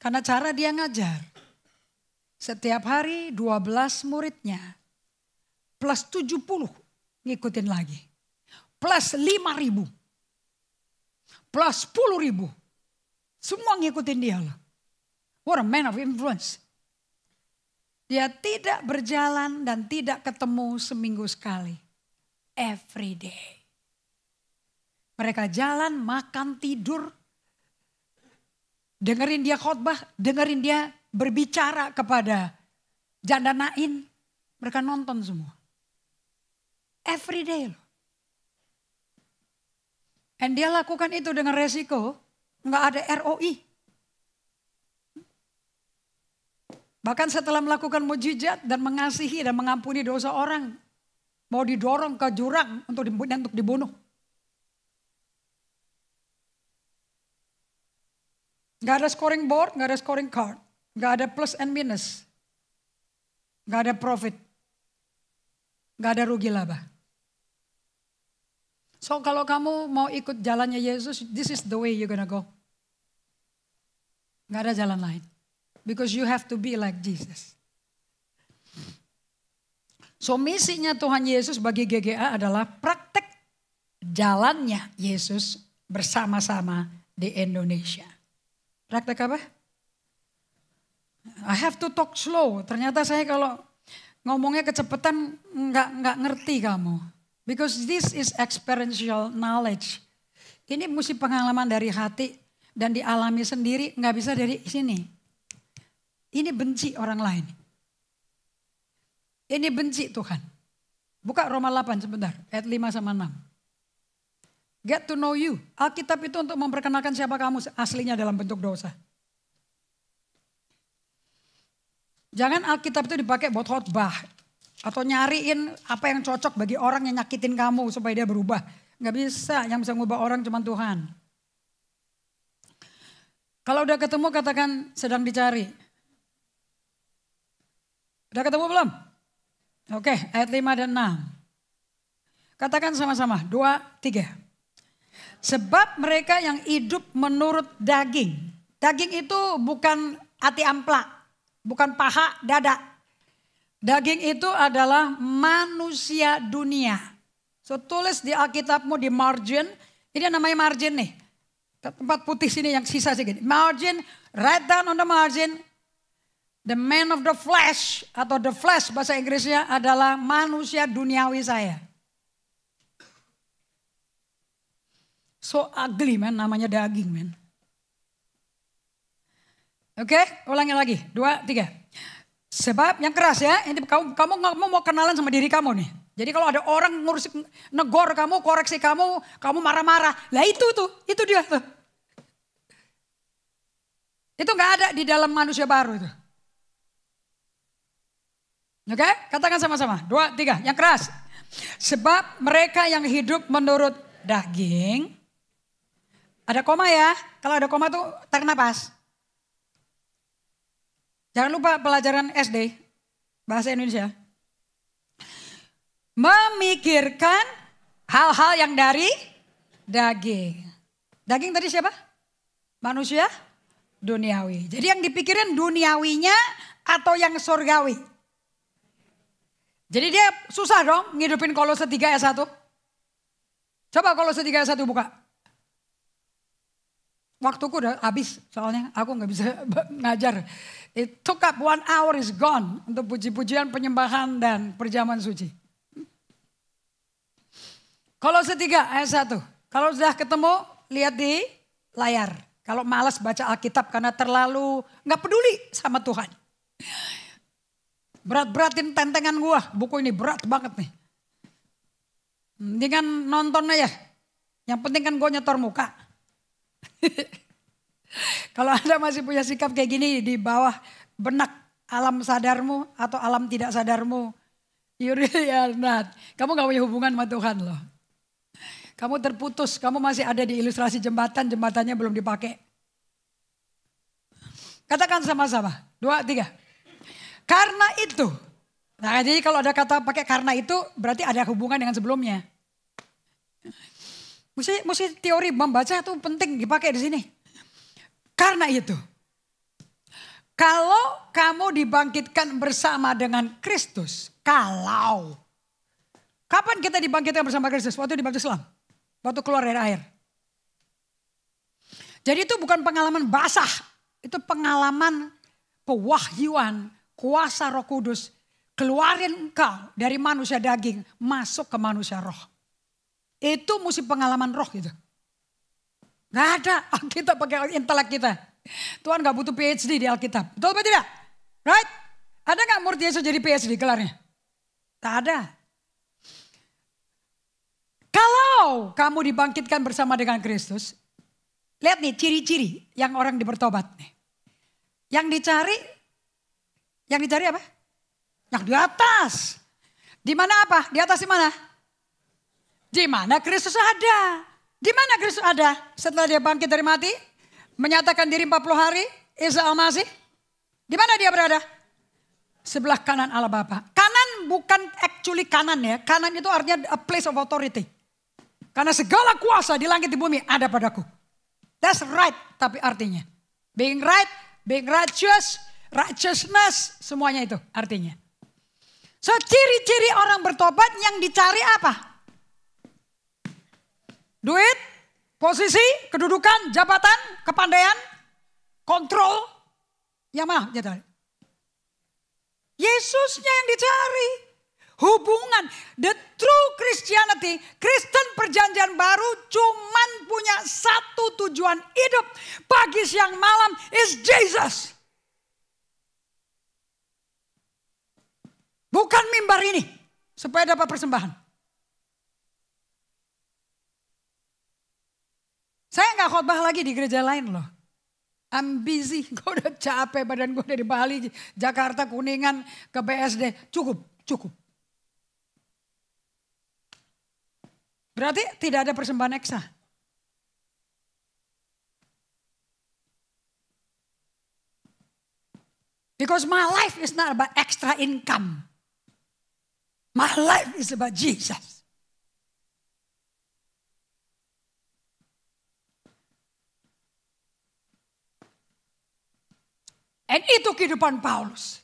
Karena cara dia ngajar. Setiap hari 12 muridnya. Plus 70 ngikutin lagi. Plus 5 ribu. Plus 10 ribu. Semua ngikutin dia loh. What a man of influence. Dia tidak berjalan dan tidak ketemu seminggu sekali. Every day. Mereka jalan, makan, tidur, Dengerin dia khotbah, dengerin dia berbicara kepada janda nain. Mereka nonton semua. Every day loh. And dia lakukan itu dengan resiko nggak ada ROI. Bahkan setelah melakukan mujizat dan mengasihi dan mengampuni dosa orang, mau didorong ke jurang untuk dibunuh. Gak ada scoring board, gak ada scoring card. Gak ada plus and minus. Gak ada profit. Gak ada rugi laba. So kalau kamu mau ikut jalannya Yesus, this is the way you're gonna go. Gak ada jalan lain. Because you have to be like Jesus. So misinya Tuhan Yesus bagi GGA adalah praktek jalannya Yesus bersama-sama di Indonesia. Praktek apa? I have to talk slow. Ternyata saya kalau ngomongnya kecepatan nggak nggak ngerti kamu. Because this is experiential knowledge. Ini mesti pengalaman dari hati dan dialami sendiri, nggak bisa dari sini. Ini benci orang lain. Ini benci Tuhan. Buka Roma 8 sebentar, ayat 5 sama 6. Get to know you. Alkitab itu untuk memperkenalkan siapa kamu aslinya dalam bentuk dosa. Jangan Alkitab itu dipakai buat khotbah atau nyariin apa yang cocok bagi orang yang nyakitin kamu supaya dia berubah. Gak bisa, yang bisa ngubah orang cuma Tuhan. Kalau udah ketemu katakan sedang dicari. Udah ketemu belum? Oke, ayat 5 dan 6. Katakan sama-sama, 2, 3. Sebab mereka yang hidup menurut daging. Daging itu bukan hati ampla, bukan paha, dada. Daging itu adalah manusia dunia. So tulis di Alkitabmu di margin, ini namanya margin nih. Tempat putih sini yang sisa sedikit. Margin, write down on the margin. The man of the flesh atau the flesh bahasa Inggrisnya adalah manusia duniawi saya. So ugly man, namanya daging man. Oke, okay, ulangi lagi. Dua, tiga. Sebab yang keras ya, ini kamu, kamu, kamu mau kenalan sama diri kamu nih. Jadi kalau ada orang ngurus negor kamu, koreksi kamu, kamu marah-marah. Lah itu tuh, itu dia tuh. Itu nggak ada di dalam manusia baru itu. Oke, okay? katakan sama-sama. Dua, tiga, yang keras. Sebab mereka yang hidup menurut daging ada koma ya. Kalau ada koma tuh tarik nafas. Jangan lupa pelajaran SD bahasa Indonesia. Memikirkan hal-hal yang dari daging. Daging tadi siapa? Manusia duniawi. Jadi yang dipikirin duniawinya atau yang surgawi. Jadi dia susah dong ngidupin kolose 3 ayat 1. Coba kolose 3 ayat 1 buka waktuku udah habis soalnya aku nggak bisa ngajar. It took up one hour is gone untuk puji-pujian, penyembahan dan perjamuan suci. Kalau setiga ayat satu Kalau sudah ketemu lihat di layar. Kalau malas baca Alkitab karena terlalu nggak peduli sama Tuhan. Berat-beratin tentengan gua, buku ini berat banget nih. Mendingan nonton aja. Yang penting kan gue nyetor muka. Kalau Anda masih punya sikap kayak gini di bawah benak alam sadarmu atau alam tidak sadarmu, you really are not. Kamu gak punya hubungan sama Tuhan loh. Kamu terputus, kamu masih ada di ilustrasi jembatan, jembatannya belum dipakai. Katakan sama-sama, dua, tiga. Karena itu, nah jadi kalau ada kata pakai karena itu berarti ada hubungan dengan sebelumnya. Mesti, mesti teori membaca itu penting dipakai di sini. Karena itu, kalau kamu dibangkitkan bersama dengan Kristus, kalau kapan kita dibangkitkan bersama Kristus? Waktu di baptis Islam, waktu keluar dari air. Jadi itu bukan pengalaman basah, itu pengalaman pewahyuan, kuasa Roh Kudus keluarin engkau dari manusia daging masuk ke manusia roh. Itu mesti pengalaman roh gitu. Gak ada kita pakai intelek kita. Tuhan gak butuh PhD di Alkitab. Betul apa tidak? Right? Ada gak murid Yesus jadi PhD kelarnya? Tak ada. Kalau kamu dibangkitkan bersama dengan Kristus, lihat nih ciri-ciri yang orang dipertobat nih. Yang dicari, yang dicari apa? Yang di atas. Di mana apa? Di atas di mana? Di mana Kristus ada? Di mana Kristus ada? Setelah dia bangkit dari mati, menyatakan diri 40 hari, Isa Almasih. Di mana dia berada? Sebelah kanan Allah Bapa. Kanan bukan actually kanan ya. Kanan itu artinya a place of authority. Karena segala kuasa di langit di bumi ada padaku. That's right tapi artinya. Being right, being righteous, righteousness semuanya itu artinya. So ciri-ciri orang bertobat yang dicari apa? duit, posisi, kedudukan, jabatan, kepandaian, kontrol. Yang mana? Jadari. Ya, Yesusnya yang dicari. Hubungan. The true Christianity, Kristen perjanjian baru cuman punya satu tujuan hidup. Pagi, siang, malam is Jesus. Bukan mimbar ini. Supaya dapat persembahan. Saya nggak khotbah lagi di gereja lain loh. I'm busy, gue udah capek badan gue dari Bali, Jakarta, Kuningan, ke BSD. Cukup, cukup. Berarti tidak ada persembahan eksa. Because my life is not about extra income. My life is about Jesus. Dan itu kehidupan Paulus.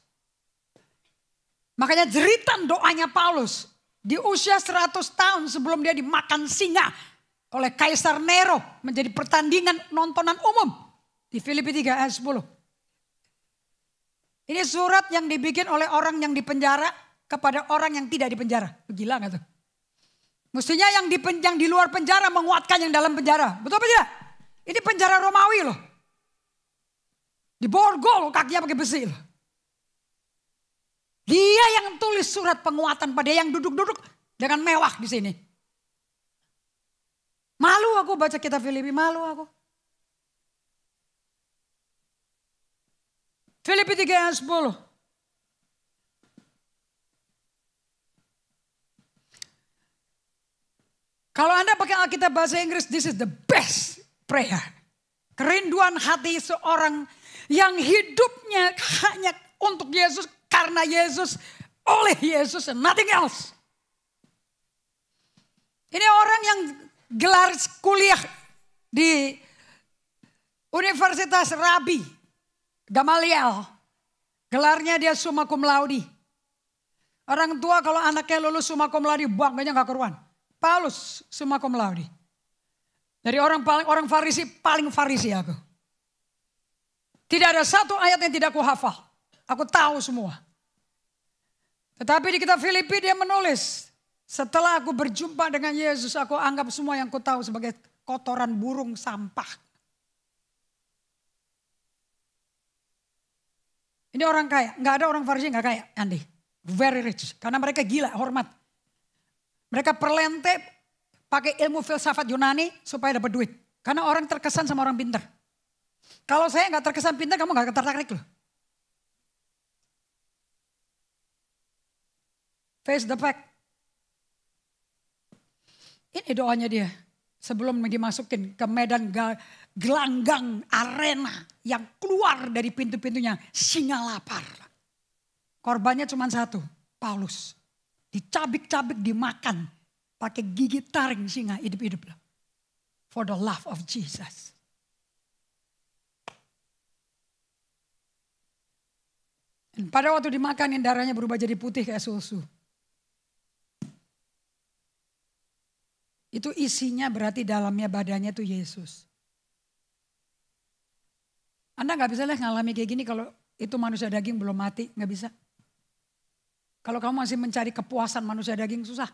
Makanya jeritan doanya Paulus di usia 100 tahun sebelum dia dimakan singa oleh Kaisar Nero menjadi pertandingan nontonan umum di Filipi 3 ayat 10. Ini surat yang dibikin oleh orang yang dipenjara kepada orang yang tidak dipenjara. Gila gak tuh? Mestinya yang di, yang di luar penjara menguatkan yang dalam penjara. Betul apa tidak? Ini penjara Romawi loh. Diborgol kakinya pakai besi. Dia yang tulis surat penguatan pada yang duduk-duduk dengan mewah di sini. Malu aku baca kitab Filipi, malu aku. Filipi 3 ayat 10. Kalau Anda pakai Alkitab bahasa Inggris, this is the best prayer. Kerinduan hati seorang yang hidupnya hanya untuk Yesus, karena Yesus, oleh Yesus, and nothing else. Ini orang yang gelar kuliah di Universitas Rabi, Gamaliel. Gelarnya dia summa cum laude. Orang tua kalau anaknya lulus summa cum laude, bangganya gak keruan. Paulus summa cum laude. Dari orang paling orang Farisi paling Farisi aku. Tidak ada satu ayat yang tidak aku hafal. Aku tahu semua. Tetapi di kitab Filipi dia menulis, setelah aku berjumpa dengan Yesus, aku anggap semua yang ku tahu sebagai kotoran burung sampah. Ini orang kaya, nggak ada orang Farisi nggak kaya, Andi. Very rich, karena mereka gila, hormat. Mereka perlente pakai ilmu filsafat Yunani supaya dapat duit. Karena orang terkesan sama orang pinter. Kalau saya nggak terkesan pintar, kamu nggak tertarik loh. Face the fact. Ini doanya dia. Sebelum dimasukin ke medan gelanggang arena yang keluar dari pintu-pintunya singa lapar. Korbannya cuma satu, Paulus. Dicabik-cabik dimakan pakai gigi taring singa hidup-hidup. For the love of Jesus. Pada waktu dimakan darahnya berubah jadi putih kayak susu. Itu isinya berarti dalamnya badannya itu Yesus. Anda nggak bisa lah ngalami kayak gini kalau itu manusia daging belum mati, nggak bisa. Kalau kamu masih mencari kepuasan manusia daging susah.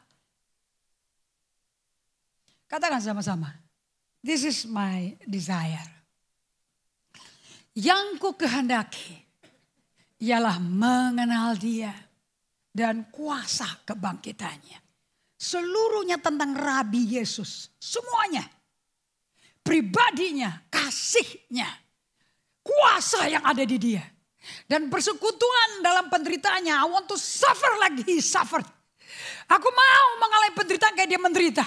Katakan sama-sama. This is my desire. Yang ku kehendaki ialah mengenal dia dan kuasa kebangkitannya. Seluruhnya tentang Rabi Yesus, semuanya. Pribadinya, kasihnya, kuasa yang ada di dia. Dan persekutuan dalam penderitaannya, I want to suffer like he suffered. Aku mau mengalami penderitaan kayak dia menderita.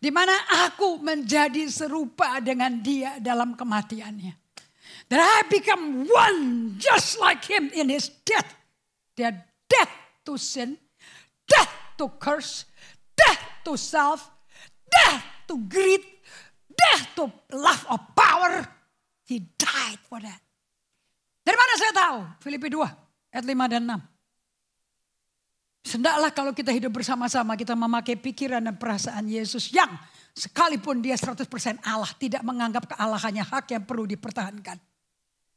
Dimana aku menjadi serupa dengan dia dalam kematiannya that I become one just like him in his death. Their death to sin, death to curse, death to self, death to greed, death to love of power. He died for that. Dari mana saya tahu? Filipi 2, ayat 5 dan 6. Sendaklah kalau kita hidup bersama-sama, kita memakai pikiran dan perasaan Yesus yang sekalipun dia 100% Allah, tidak menganggap kealahannya hak yang perlu dipertahankan.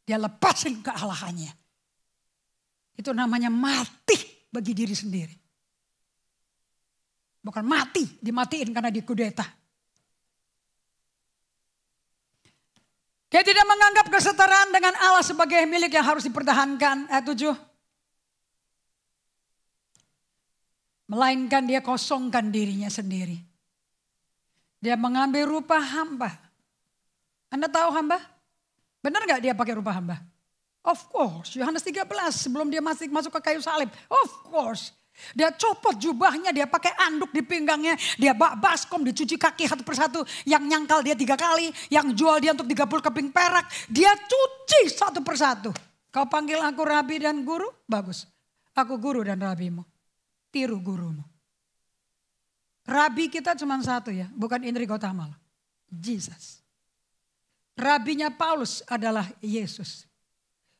Dia lepasin kealahannya. Itu namanya mati bagi diri sendiri. Bukan mati, dimatiin karena dikudeta. Dia tidak menganggap kesetaraan dengan Allah sebagai milik yang harus dipertahankan. Ayat eh, 7. Melainkan dia kosongkan dirinya sendiri. Dia mengambil rupa hamba. Anda tahu hamba? Benar nggak dia pakai rumah hamba? Of course, Yohanes 13 sebelum dia masih masuk ke kayu salib. Of course. Dia copot jubahnya, dia pakai anduk di pinggangnya, dia bak baskom, dicuci kaki satu persatu. Yang nyangkal dia tiga kali, yang jual dia untuk 30 keping perak. Dia cuci satu persatu. Kau panggil aku rabi dan guru, bagus. Aku guru dan rabimu. Tiru gurumu. Rabi kita cuma satu ya, bukan Indri Gautama. Jesus rabinya Paulus adalah Yesus.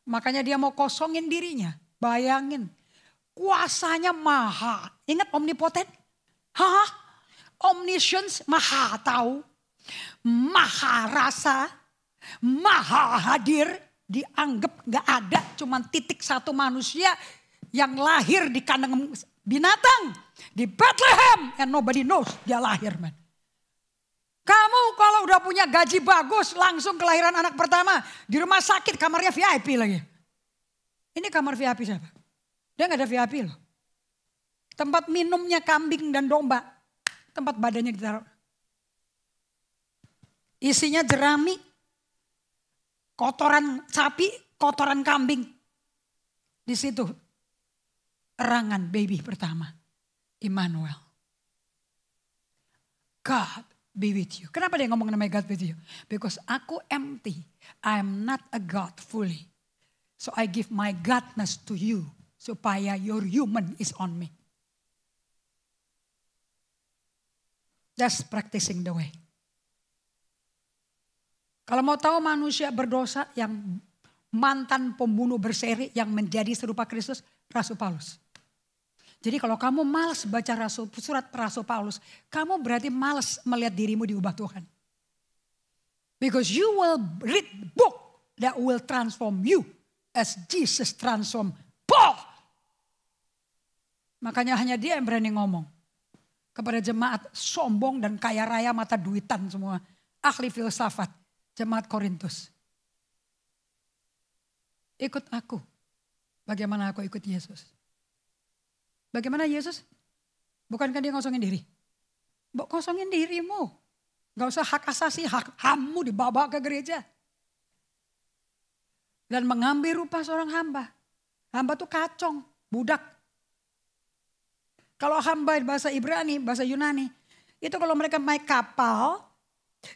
Makanya dia mau kosongin dirinya. Bayangin, kuasanya maha. Ingat omnipotent, Hah? Omniscience maha tahu, maha rasa, maha hadir, dianggap gak ada, cuma titik satu manusia yang lahir di kandang binatang di Bethlehem and nobody knows dia lahir man kalau udah punya gaji bagus langsung kelahiran anak pertama. Di rumah sakit kamarnya VIP lagi. Ini kamar VIP siapa? Dia nggak ada VIP loh. Tempat minumnya kambing dan domba. Tempat badannya ditaruh. Isinya jerami. Kotoran sapi, kotoran kambing. Di situ. Erangan baby pertama. Immanuel. God be with you. Kenapa dia ngomong namanya God with you? Because aku empty. I am not a God fully. So I give my godness to you. Supaya your human is on me. That's practicing the way. Kalau mau tahu manusia berdosa yang mantan pembunuh berseri yang menjadi serupa Kristus, Rasul Paulus. Jadi kalau kamu malas baca rasul, surat Rasul Paulus, kamu berarti malas melihat dirimu diubah Tuhan. Because you will read book that will transform you as Jesus transform Paul. Makanya hanya dia yang berani ngomong kepada jemaat sombong dan kaya raya mata duitan semua. Ahli filsafat, jemaat Korintus. Ikut aku, bagaimana aku ikut Yesus. Bagaimana Yesus? Bukankah dia ngosongin diri? Bok kosongin dirimu. Gak usah hak asasi, hak hammu dibawa ke gereja. Dan mengambil rupa seorang hamba. Hamba tuh kacong, budak. Kalau hamba bahasa Ibrani, bahasa Yunani, itu kalau mereka naik kapal,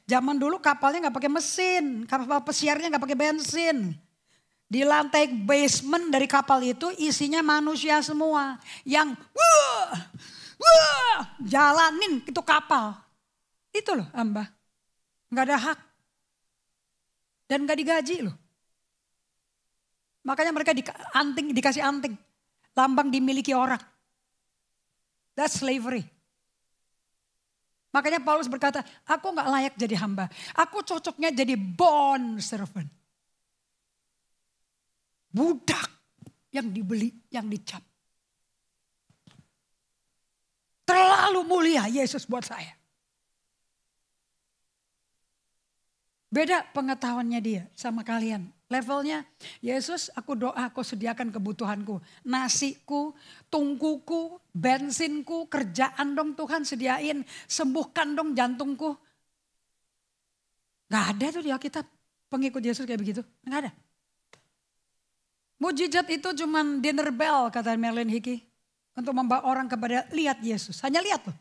zaman dulu kapalnya gak pakai mesin, kapal pesiarnya gak pakai bensin. Di lantai basement dari kapal itu isinya manusia semua. Yang wuh, wuh, jalanin itu kapal. Itu loh hamba. Gak ada hak. Dan gak digaji loh. Makanya mereka di, anting, dikasih anting. Lambang dimiliki orang. That's slavery. Makanya Paulus berkata, aku gak layak jadi hamba. Aku cocoknya jadi bond servant budak yang dibeli, yang dicap. Terlalu mulia Yesus buat saya. Beda pengetahuannya dia sama kalian. Levelnya, Yesus aku doa kau sediakan kebutuhanku. Nasiku, tungkuku, bensinku, kerjaan dong Tuhan sediain. Sembuhkan dong jantungku. Gak ada tuh di Alkitab pengikut Yesus kayak begitu. Gak ada. Mujizat itu cuma dinner bell kata Merlin Hiki Untuk membawa orang kepada lihat Yesus. Hanya lihat loh.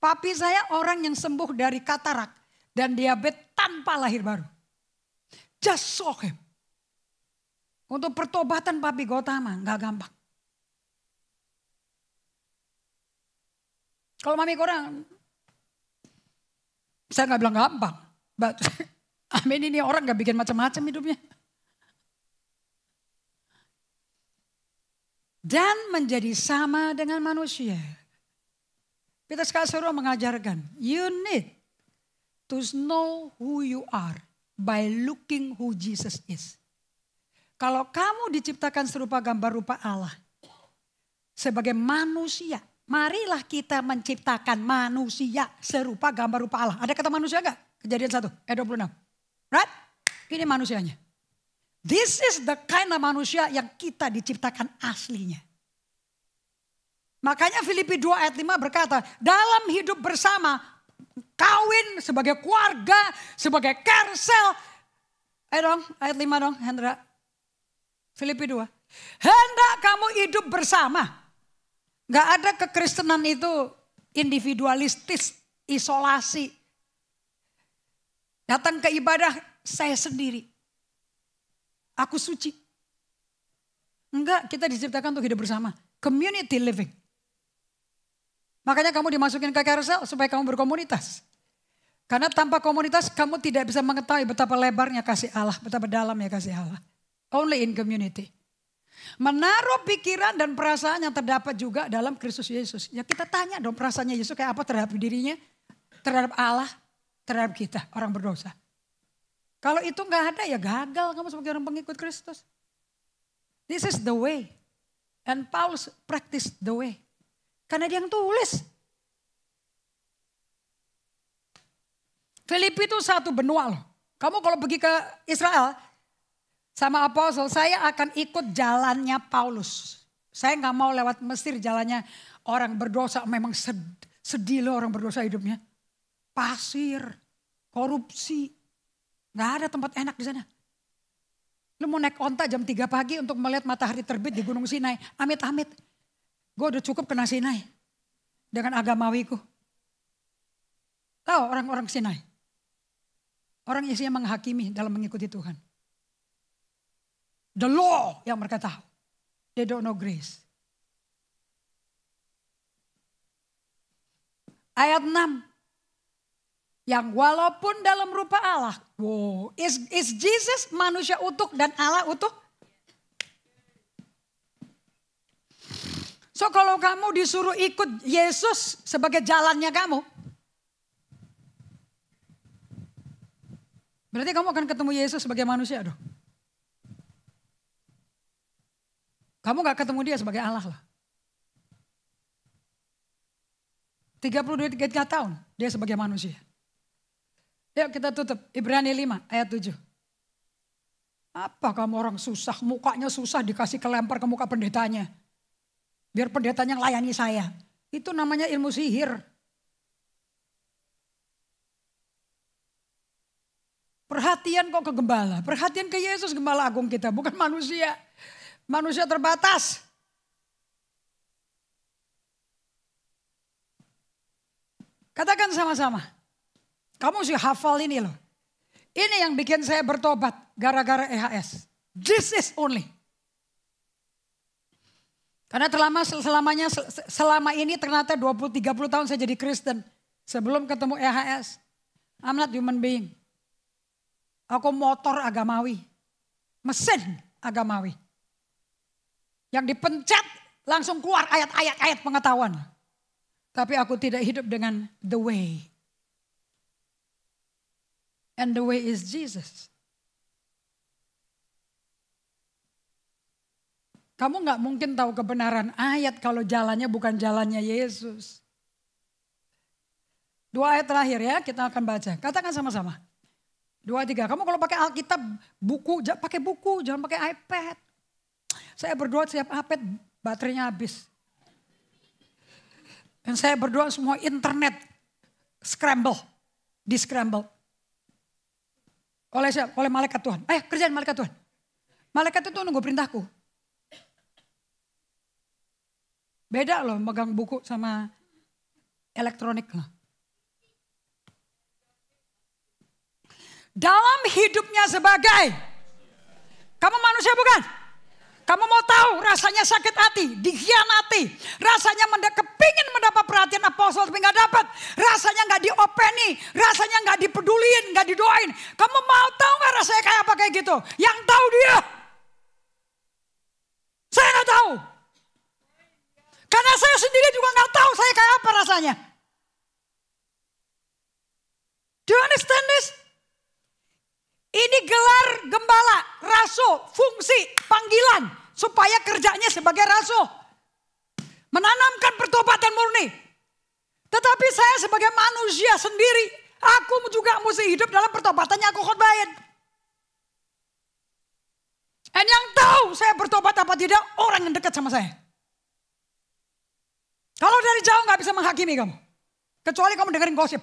Papi saya orang yang sembuh dari katarak dan diabetes tanpa lahir baru. Just saw him. Untuk pertobatan papi Gotama gak gampang. Kalau mami kurang, saya nggak bilang gampang. amin ini orang nggak bikin macam-macam hidupnya. dan menjadi sama dengan manusia. Peter Kasoro mengajarkan, you need to know who you are by looking who Jesus is. Kalau kamu diciptakan serupa gambar rupa Allah, sebagai manusia, marilah kita menciptakan manusia serupa gambar rupa Allah. Ada kata manusia enggak? Kejadian 1, ayat 26. Right? Ini manusianya. This is the kind of manusia yang kita diciptakan aslinya. Makanya Filipi 2 ayat 5 berkata, dalam hidup bersama, kawin sebagai keluarga, sebagai kersel. Ayo dong, ayat 5 dong Hendra. Filipi 2. Hendak kamu hidup bersama. Gak ada kekristenan itu individualistis, isolasi. Datang ke ibadah saya sendiri. Aku suci. Enggak, kita diciptakan untuk hidup bersama. Community living. Makanya kamu dimasukin ke carousel supaya kamu berkomunitas. Karena tanpa komunitas kamu tidak bisa mengetahui betapa lebarnya kasih Allah, betapa dalamnya kasih Allah. Only in community. Menaruh pikiran dan perasaan yang terdapat juga dalam Kristus Yesus. Ya kita tanya dong perasaannya Yesus kayak apa terhadap dirinya, terhadap Allah, terhadap kita, orang berdosa. Kalau itu nggak ada ya gagal kamu sebagai orang pengikut Kristus. This is the way. And Paulus practice the way. Karena dia yang tulis. Filipi itu satu benua loh. Kamu kalau pergi ke Israel sama apostol, saya akan ikut jalannya Paulus. Saya nggak mau lewat Mesir jalannya orang berdosa. Memang sedih loh orang berdosa hidupnya. Pasir, korupsi, Gak ada tempat enak di sana. Lu mau naik onta jam 3 pagi untuk melihat matahari terbit di Gunung Sinai. Amit-amit. Gue udah cukup kena Sinai. Dengan agamawiku. Tahu orang-orang Sinai. Orang isinya menghakimi dalam mengikuti Tuhan. The law yang mereka tahu. They don't know grace. Ayat 6 yang walaupun dalam rupa Allah. Wow, is is Jesus manusia utuh dan Allah utuh? So kalau kamu disuruh ikut Yesus sebagai jalannya kamu, berarti kamu akan ketemu Yesus sebagai manusia dong. Kamu gak ketemu dia sebagai Allah lah. 32-33 tahun dia sebagai manusia. Yuk kita tutup. Ibrani 5 ayat 7. Apa kamu orang susah, mukanya susah dikasih kelempar ke muka pendetanya. Biar pendetanya layani saya. Itu namanya ilmu sihir. Perhatian kok ke gembala, perhatian ke Yesus gembala agung kita, bukan manusia. Manusia terbatas. Katakan sama-sama. Kamu sih hafal ini loh. Ini yang bikin saya bertobat gara-gara EHS. This is only. Karena selama selamanya selama ini ternyata 20 30 tahun saya jadi Kristen sebelum ketemu EHS. I'm not human being. Aku motor agamawi. Mesin agamawi. Yang dipencet langsung keluar ayat-ayat ayat pengetahuan. Tapi aku tidak hidup dengan the way And the way is Jesus. Kamu nggak mungkin tahu kebenaran ayat kalau jalannya bukan jalannya Yesus. Dua ayat terakhir ya kita akan baca. Katakan sama-sama. Dua tiga. Kamu kalau pakai Alkitab buku pakai buku jangan pakai iPad. Saya berdoa setiap iPad baterainya habis. Dan saya berdoa semua internet scramble, di scramble oleh oleh malaikat Tuhan. Ayo kerjain malaikat Tuhan. Malaikat itu nunggu perintahku. Beda loh megang buku sama elektronik loh. Dalam hidupnya sebagai kamu manusia bukan? Kamu mau tahu rasanya sakit hati, dikhianati. Rasanya mendekepingin kepingin mendapat perhatian apostol tapi nggak dapat. Rasanya nggak diopeni, rasanya nggak dipedulin, nggak didoain. Kamu mau tahu nggak rasanya kayak apa kayak gitu? Yang tahu dia. Saya nggak tahu. Karena saya sendiri juga nggak tahu saya kayak apa rasanya. Do you understand this? Ini gelar gembala, rasul, fungsi, panggilan. Supaya kerjanya sebagai rasul. Menanamkan pertobatan murni. Tetapi saya sebagai manusia sendiri, aku juga mesti hidup dalam pertobatannya aku khotbahin. Dan yang tahu saya bertobat apa tidak, orang yang dekat sama saya. Kalau dari jauh nggak bisa menghakimi kamu. Kecuali kamu dengerin gosip.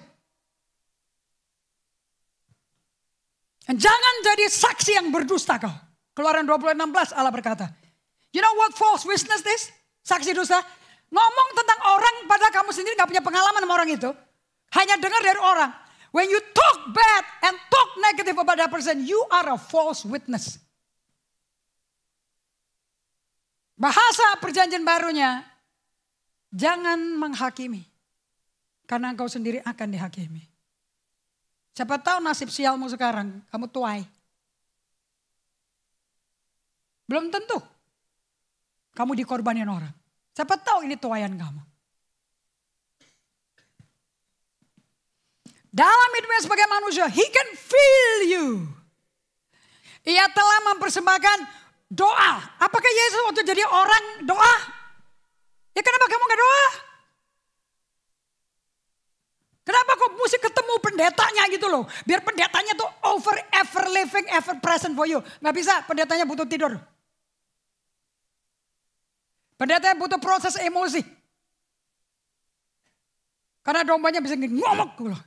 jangan jadi saksi yang berdusta kau. Keluaran 20:16 Allah berkata, You know what false witness this? Saksi dusta. Ngomong tentang orang padahal kamu sendiri nggak punya pengalaman sama orang itu. Hanya dengar dari orang. When you talk bad and talk negative about that person, you are a false witness. Bahasa perjanjian barunya, jangan menghakimi. Karena engkau sendiri akan dihakimi. Siapa tahu nasib sialmu sekarang, kamu tuai. Belum tentu. Kamu dikorbanin orang. Siapa tahu ini tuayan kamu. Dalam hidupnya sebagai manusia, he can feel you. Ia telah mempersembahkan doa. Apakah Yesus waktu jadi orang doa? Ya kenapa kamu gak doa? Kenapa kok mesti ketemu pendetanya gitu loh. Biar pendetanya tuh over ever living, ever present for you. Gak bisa, pendetanya butuh tidur. Pendetanya butuh proses emosi. Karena dombanya bisa ngomong gitu loh.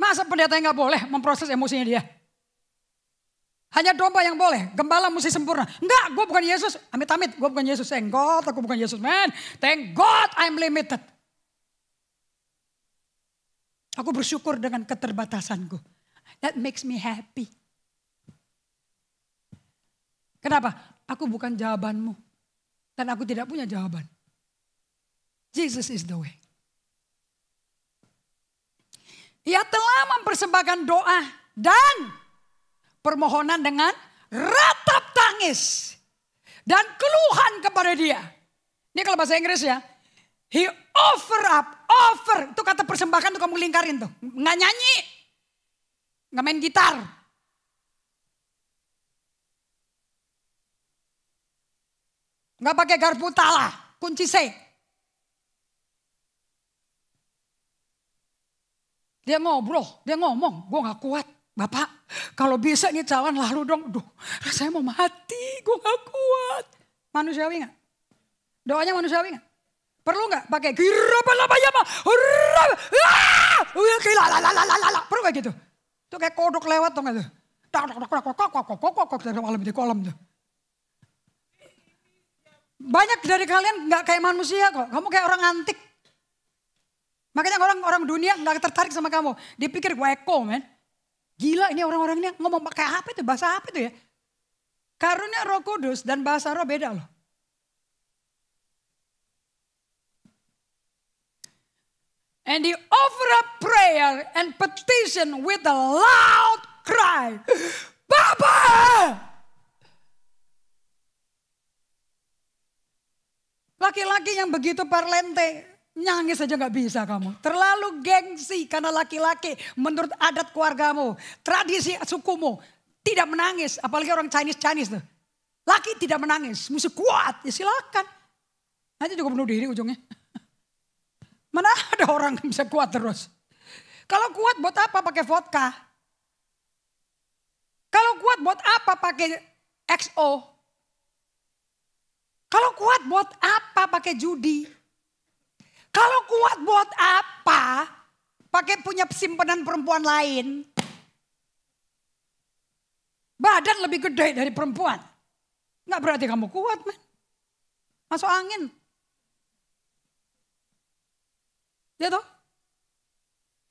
Masa pendetanya gak boleh memproses emosinya dia? Hanya domba yang boleh, gembala mesti sempurna. Enggak, gue bukan Yesus. Amit-amit, gue bukan Yesus. Thank God, aku bukan Yesus, man. Thank God, I'm limited. Aku bersyukur dengan keterbatasanku. That makes me happy. Kenapa? Aku bukan jawabanmu. Dan aku tidak punya jawaban. Jesus is the way. Ia telah mempersembahkan doa dan permohonan dengan ratap tangis dan keluhan kepada dia. Ini kalau bahasa Inggris ya, He offer up, offer. Itu kata persembahkan tuh kamu lingkarin tuh. Nggak nyanyi, nggak main gitar. Nggak pakai garpu tala, kunci C. Dia ngobrol, dia ngomong, gue nggak kuat. Bapak, kalau bisa nih jalan lalu dong. Duh, rasanya mau mati, gue gak kuat. Manusiawi gak? Doanya manusiawi gak? Perlu nggak pakai girapan lama ya mah? Perlu nggak gitu? Itu kayak kodok lewat tuh nggak tuh? tak tak tak tak tak tak tak tak tak tak tak tak kolam tuh. Banyak dari kalian nggak kayak manusia kok. Kamu kayak orang antik. Makanya orang-orang dunia nggak tertarik sama kamu. Dia pikir gue eko, men. Gila ini orang-orang ini ngomong pakai apa itu, bahasa apa itu ya. Karunia roh kudus dan bahasa roh beda loh. And he offered up prayer and petition with a loud cry Papa! Laki-laki yang begitu parlente, Nyangis aja gak bisa kamu. Terlalu gengsi karena laki-laki menurut adat keluargamu, tradisi sukumu tidak menangis. Apalagi orang Chinese Chinese tuh. Laki tidak menangis, mesti kuat. Ya silakan. Nanti juga bunuh diri ujungnya. Mana ada orang yang bisa kuat terus? Kalau kuat buat apa pakai vodka? Kalau kuat buat apa pakai XO? Kalau kuat buat apa pakai judi? Kalau kuat buat apa pakai punya simpanan perempuan lain? Badan lebih gede dari perempuan. Nggak berarti kamu kuat, man. Masuk angin. Dia tuh.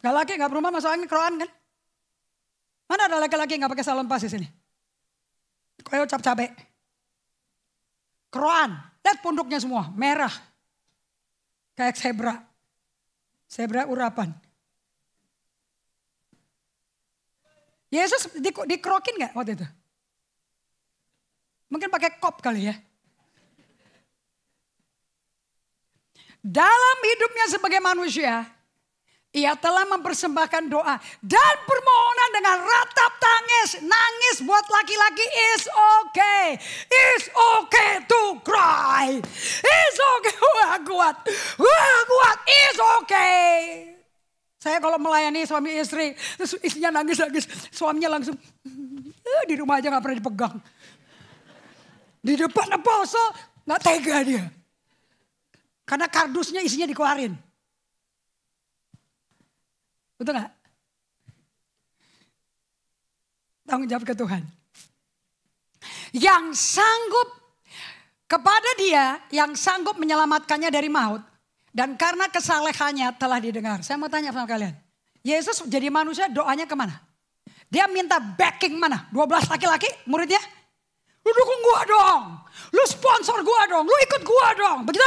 Gak laki, gak berumah masuk angin, keroan kan. Mana ada laki-laki gak pakai salon pas di sini? Kayak cap cabe. Keroan. Lihat punduknya semua, merah. Kayak zebra. Zebra urapan. Yesus di, dikerokin gak waktu itu? Mungkin pakai kop kali ya. Dalam hidupnya sebagai manusia, ia telah mempersembahkan doa dan permohonan dengan ratap tangis. Nangis buat laki-laki is okay. Is okay to cry. Is okay. Wah kuat. Wah kuat. Is okay. Saya kalau melayani suami istri, istrinya nangis-nangis, suaminya langsung eh, di rumah aja gak pernah dipegang. Di depan apostol Gak tega dia. Karena kardusnya isinya dikeluarin. Betul gak? Tanggung jawab ke Tuhan. Yang sanggup kepada dia, yang sanggup menyelamatkannya dari maut. Dan karena kesalehannya telah didengar. Saya mau tanya sama kalian. Yesus jadi manusia doanya kemana? Dia minta backing mana? 12 laki-laki muridnya? Lu dukung gua dong. Lu sponsor gua dong. Lu ikut gua dong. Begitu?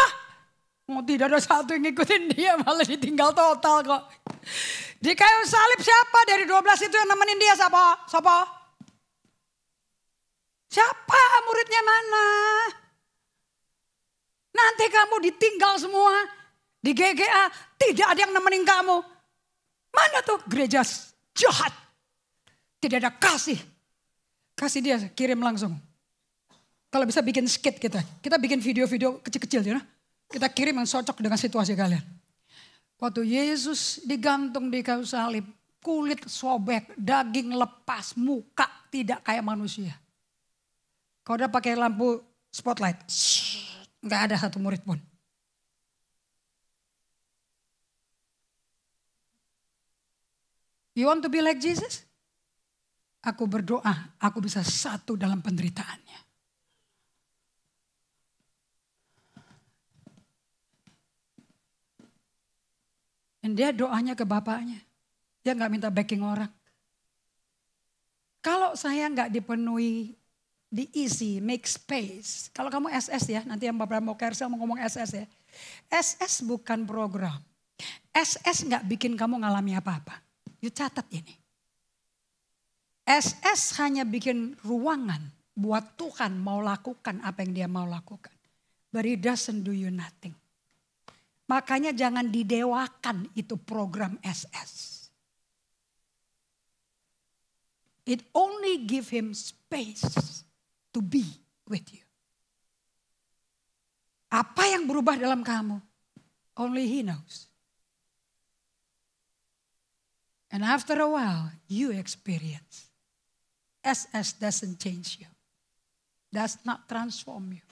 Mau tidak ada satu yang ngikutin dia malah ditinggal total kok. Di kayu salib siapa dari 12 itu yang nemenin dia siapa? Siapa? Siapa muridnya mana? Nanti kamu ditinggal semua di GGA, tidak ada yang nemenin kamu. Mana tuh gereja jahat? Tidak ada kasih. Kasih dia kirim langsung. Kalau bisa bikin skit kita. Kita bikin video-video kecil-kecil ya. You know? Kita kirim yang cocok dengan situasi kalian. Waktu Yesus digantung di kayu salib, kulit sobek, daging lepas, muka tidak kayak manusia. Kau udah pakai lampu spotlight, nggak ada satu murid pun. You want to be like Jesus? Aku berdoa, aku bisa satu dalam penderitaannya. Dan dia doanya ke bapaknya. Dia nggak minta backing orang. Kalau saya nggak dipenuhi, diisi, make space. Kalau kamu SS ya, nanti yang Bapak mau kersel mau ngomong SS ya. SS bukan program. SS nggak bikin kamu ngalami apa-apa. You catat ini. SS hanya bikin ruangan buat Tuhan mau lakukan apa yang dia mau lakukan. But he doesn't do you nothing. Makanya jangan didewakan itu program SS. It only give him space to be with you. Apa yang berubah dalam kamu? Only he knows. And after a while, you experience. SS doesn't change you. Does not transform you.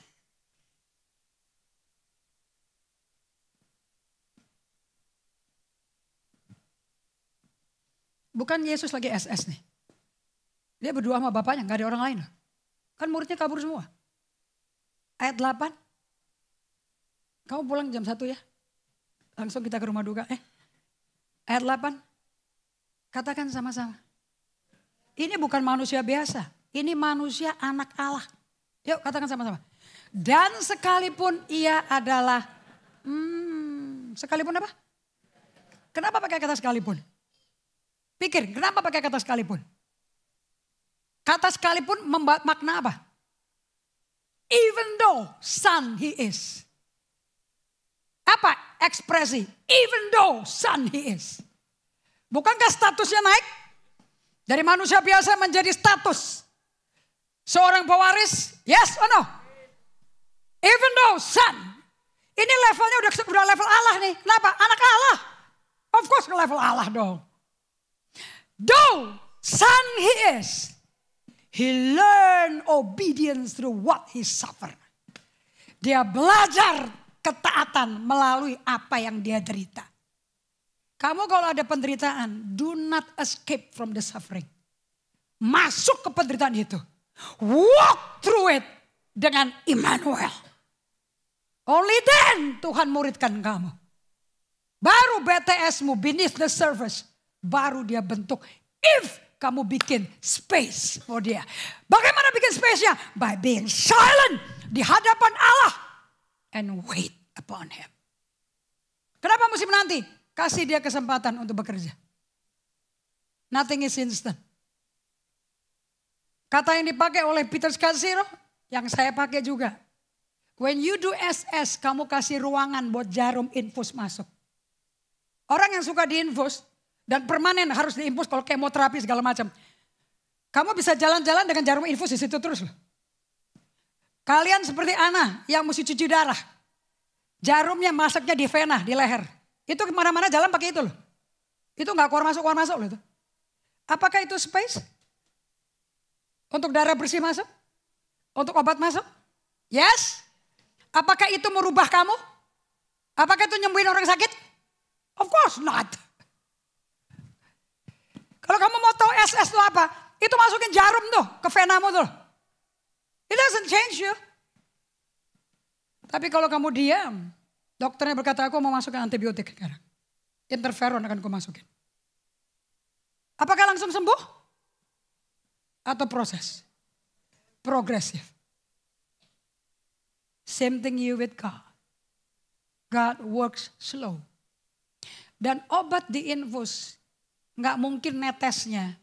Bukan Yesus lagi SS nih. Dia berdua sama bapaknya, gak ada orang lain. Kan muridnya kabur semua. Ayat 8. Kamu pulang jam 1 ya. Langsung kita ke rumah duka. Eh, ayat 8. Katakan sama-sama. Ini bukan manusia biasa. Ini manusia anak Allah. Yuk katakan sama-sama. Dan sekalipun ia adalah. Hmm, sekalipun apa? Kenapa pakai kata sekalipun? Pikir, kenapa pakai kata sekalipun? Kata sekalipun membuat makna apa? Even though son he is. Apa ekspresi? Even though son he is. Bukankah statusnya naik? Dari manusia biasa menjadi status. Seorang pewaris, yes or no? Even though son. Ini levelnya udah, udah level Allah nih. Kenapa? Anak Allah. Of course ke level Allah dong. Though son he is, he learn obedience through what he suffer. Dia belajar ketaatan melalui apa yang dia derita. Kamu kalau ada penderitaan, do not escape from the suffering. Masuk ke penderitaan itu. Walk through it dengan Immanuel. Only then Tuhan muridkan kamu. Baru BTSmu, beneath the service, baru dia bentuk. If kamu bikin space for dia. Bagaimana bikin space-nya? By being silent di hadapan Allah and wait upon him. Kenapa mesti menanti? Kasih dia kesempatan untuk bekerja. Nothing is instant. Kata yang dipakai oleh Peter Scazzaro, yang saya pakai juga. When you do SS, kamu kasih ruangan buat jarum infus masuk. Orang yang suka diinfus, dan permanen harus diimpus kalau kemoterapi segala macam. Kamu bisa jalan-jalan dengan jarum infus di situ terus loh. Kalian seperti Ana yang mesti cuci darah. Jarumnya masuknya di vena, di leher. Itu kemana-mana jalan pakai itu loh. Itu nggak keluar masuk, keluar masuk loh itu. Apakah itu space? Untuk darah bersih masuk? Untuk obat masuk? Yes? Apakah itu merubah kamu? Apakah itu nyembuhin orang sakit? Of course not. Kalau kamu mau tahu SS itu apa, itu masukin jarum tuh ke venamu tuh. It doesn't change you. Tapi kalau kamu diam, dokternya berkata aku mau masukin antibiotik sekarang. Interferon akan aku masukin. Apakah langsung sembuh? Atau proses? Progresif. Same thing you with God. God works slow. Dan obat diinfus nggak mungkin netesnya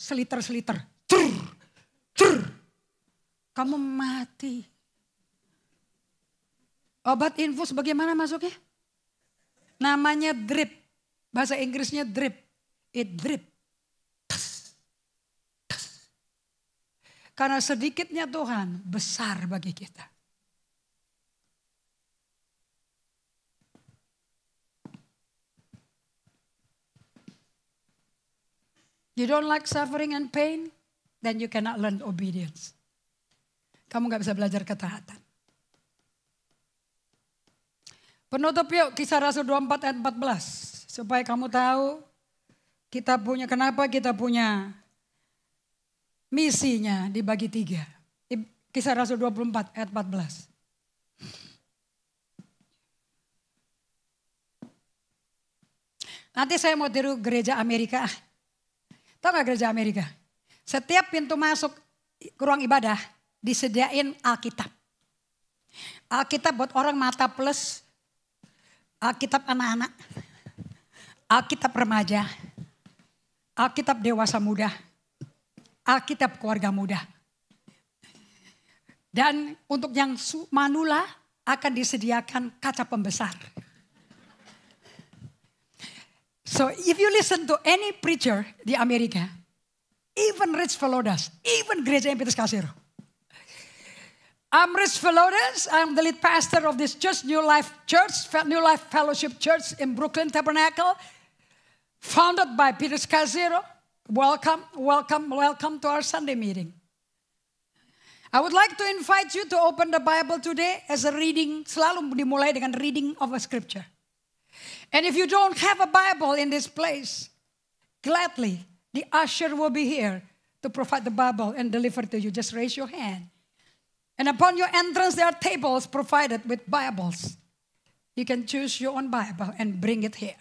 seliter-seliter. cer cer Kamu mati. Obat infus bagaimana masuknya? Namanya drip. Bahasa Inggrisnya drip. It drip. Karena sedikitnya Tuhan besar bagi kita. You don't like suffering and pain, then you cannot learn obedience. Kamu nggak bisa belajar ketaatan. Penutup yuk kisah Rasul 24 ayat 14. Supaya kamu tahu kita punya kenapa kita punya misinya dibagi tiga. Kisah Rasul 24 ayat 14. Nanti saya mau tiru gereja Amerika. Ah, Tahu gak gereja Amerika? Setiap pintu masuk ke ruang ibadah disediain Alkitab. Alkitab buat orang mata plus, Alkitab anak-anak, Alkitab remaja, Alkitab dewasa muda, Alkitab keluarga muda. Dan untuk yang manula akan disediakan kaca pembesar. So if you listen to any preacher in America, even Rich Velodas, even Grace Empitus Kasir. I'm Rich Velodas. I'm the lead pastor of this church, New Life Church, New Life Fellowship Church in Brooklyn Tabernacle, founded by Peter Scazzero. Welcome, welcome, welcome to our Sunday meeting. I would like to invite you to open the Bible today as a reading, selalu dimulai dengan reading of a scripture. And if you don't have a Bible in this place, gladly the usher will be here to provide the Bible and deliver to you. Just raise your hand. And upon your entrance, there are tables provided with Bibles. You can choose your own Bible and bring it here.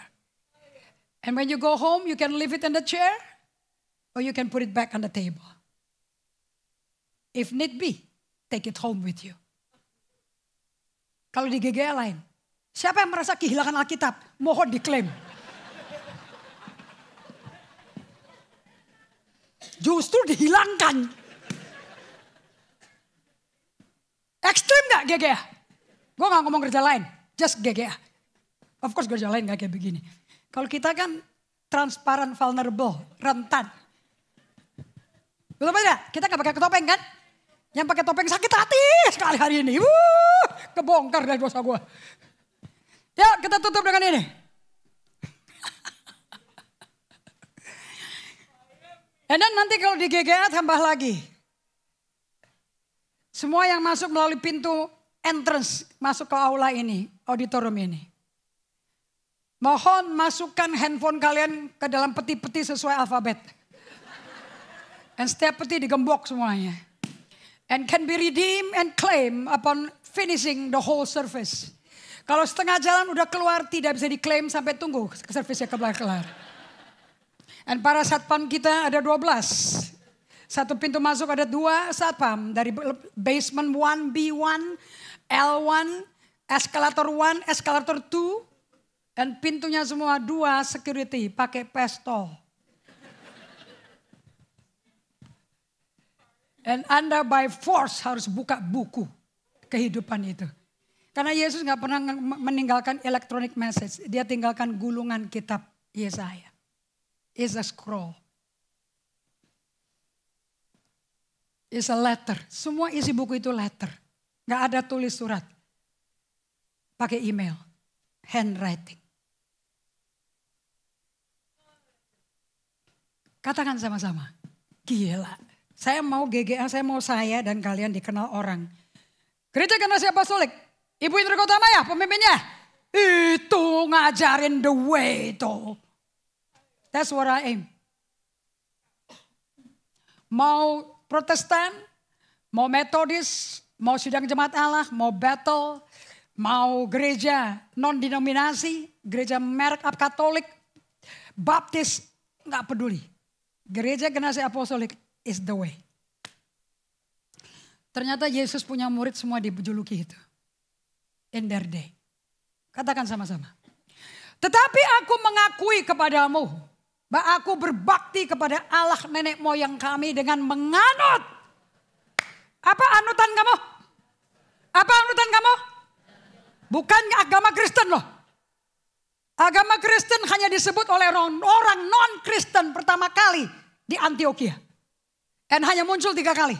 And when you go home, you can leave it in the chair or you can put it back on the table. If need be, take it home with you. Kalau digigil lain, Siapa yang merasa kehilangan Alkitab? Mohon diklaim. Justru dihilangkan. Ekstrim gak GGA? Gue gak ngomong kerja lain, just GGA. Of course kerja lain gak kayak begini. Kalau kita kan transparan, vulnerable, rentan. Betul ada, kita gak pakai ketopeng kan? Yang pakai topeng sakit hati sekali hari ini. Wuh, kebongkar dari dosa gue. Yuk kita tutup dengan ini. And then nanti kalau di GGA tambah lagi. Semua yang masuk melalui pintu entrance masuk ke aula ini, auditorium ini. Mohon masukkan handphone kalian ke dalam peti-peti sesuai alfabet. And setiap peti digembok semuanya. And can be redeemed and claim upon finishing the whole service. Kalau setengah jalan udah keluar tidak bisa diklaim sampai tunggu ke servisnya kebelah kelar Dan para satpam kita ada 12. Satu pintu masuk ada dua satpam dari basement 1B1, L1, eskalator 1, eskalator 2. Dan pintunya semua dua security pakai pistol. Dan Anda by force harus buka buku kehidupan itu. Karena Yesus nggak pernah meninggalkan electronic message. Dia tinggalkan gulungan kitab Yesaya. Is a scroll. Is a letter. Semua isi buku itu letter. Nggak ada tulis surat. Pakai email. Handwriting. Katakan sama-sama. Gila. Saya mau GGA, saya mau saya dan kalian dikenal orang. Gereja karena siapa Ibu Indra Gautama ya pemimpinnya. Itu ngajarin the way itu. That's what I aim. Mau protestan, mau metodis, mau sidang jemaat Allah, mau battle, mau gereja non-denominasi, gereja merek up katolik, baptis, nggak peduli. Gereja generasi apostolik is the way. Ternyata Yesus punya murid semua dijuluki itu in their day. Katakan sama-sama. Tetapi aku mengakui kepadamu bahwa aku berbakti kepada Allah nenek moyang kami dengan menganut. Apa anutan kamu? Apa anutan kamu? Bukan agama Kristen loh. Agama Kristen hanya disebut oleh orang non-Kristen pertama kali di Antioquia. Dan hanya muncul tiga kali.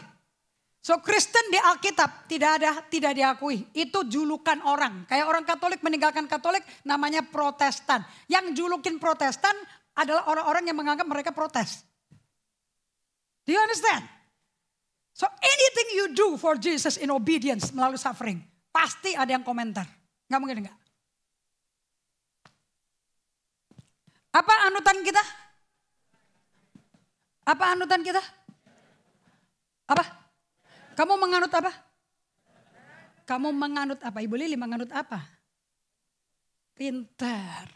So Kristen di Alkitab tidak ada tidak diakui. Itu julukan orang. Kayak orang Katolik meninggalkan Katolik namanya Protestan. Yang julukin Protestan adalah orang-orang yang menganggap mereka protes. Do you understand? So anything you do for Jesus in obedience melalui suffering, pasti ada yang komentar. Gak mungkin enggak. Apa anutan kita? Apa anutan kita? Apa? Kamu menganut apa? Kamu menganut apa? Ibu Lili menganut apa? Pintar.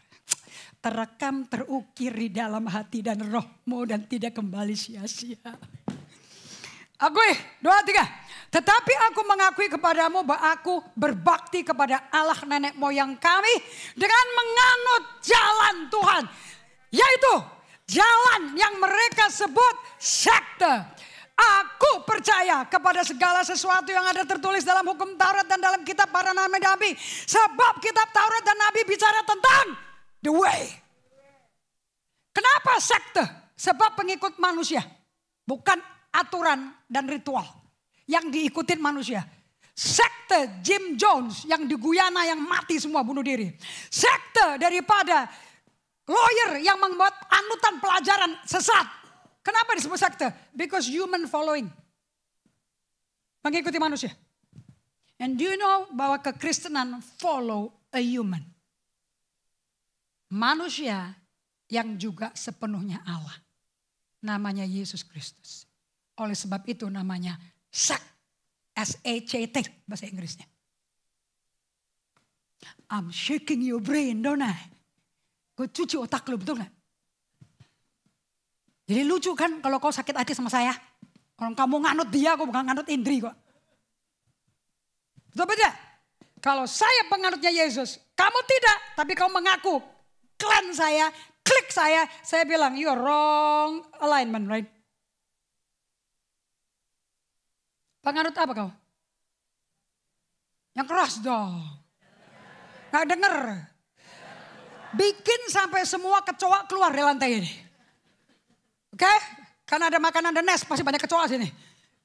Terekam terukir di dalam hati dan rohmu dan tidak kembali sia-sia. Akui, eh, dua, tiga. Tetapi aku mengakui kepadamu bahwa aku berbakti kepada Allah nenek moyang kami dengan menganut jalan Tuhan. Yaitu jalan yang mereka sebut sekte Aku percaya kepada segala sesuatu yang ada tertulis dalam hukum Taurat dan dalam kitab para nabi-nabi. Sebab kitab Taurat dan nabi bicara tentang the way. Kenapa sekte? Sebab pengikut manusia. Bukan aturan dan ritual yang diikuti manusia. Sekte Jim Jones yang di Guyana yang mati semua bunuh diri. Sekte daripada lawyer yang membuat anutan pelajaran sesat Kenapa disebut sekte? Because human following. Mengikuti manusia. And do you know bahwa kekristenan follow a human? Manusia yang juga sepenuhnya Allah. Namanya Yesus Kristus. Oleh sebab itu namanya sect. E S-E-C-T bahasa Inggrisnya. I'm shaking your brain, don't I? Gue cuci otak lu, betul gak? Jadi lucu kan kalau kau sakit hati sama saya. Kalau kamu nganut dia, aku bukan nganut Indri kok. Betul beda? Kalau saya penganutnya Yesus, kamu tidak, tapi kau mengaku klan saya, klik saya, saya bilang you're wrong alignment, right? Penganut apa kau? Yang keras dong. Gak denger. Bikin sampai semua kecoa keluar dari lantai ini. Oke? Karena ada makanan dan nes, pasti banyak kecoa sini.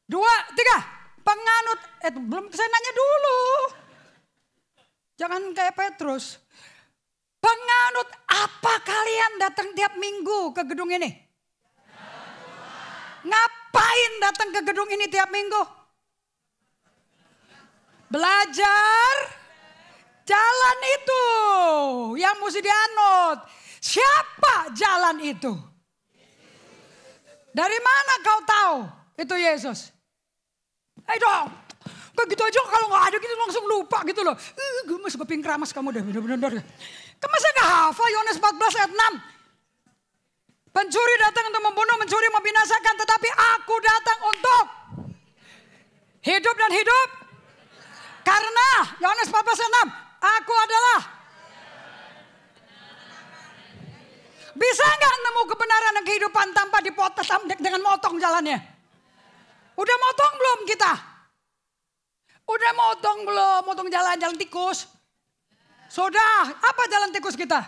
Dua, tiga. Penganut, eh belum saya nanya dulu. Jangan kayak Petrus. Penganut apa kalian datang tiap minggu ke gedung ini? Ngapain datang ke gedung ini tiap minggu? Belajar jalan itu yang mesti dianut. Siapa jalan itu? Dari mana kau tahu itu Yesus? Eh dong, kok gitu aja kalau nggak ada gitu langsung lupa gitu loh. Uh, gemes keping keramas kamu deh bener-bener. Kamu saya gak hafal Yohanes 14 ayat 6. Pencuri datang untuk membunuh, mencuri, membinasakan. Tetapi aku datang untuk hidup dan hidup. Karena Yohanes 14 ayat 6. Aku adalah Bisa nggak nemu kebenaran dan kehidupan tanpa dipotong dengan motong jalannya? Udah motong belum kita? Udah motong belum? Motong jalan jalan tikus? Sudah. Apa jalan tikus kita?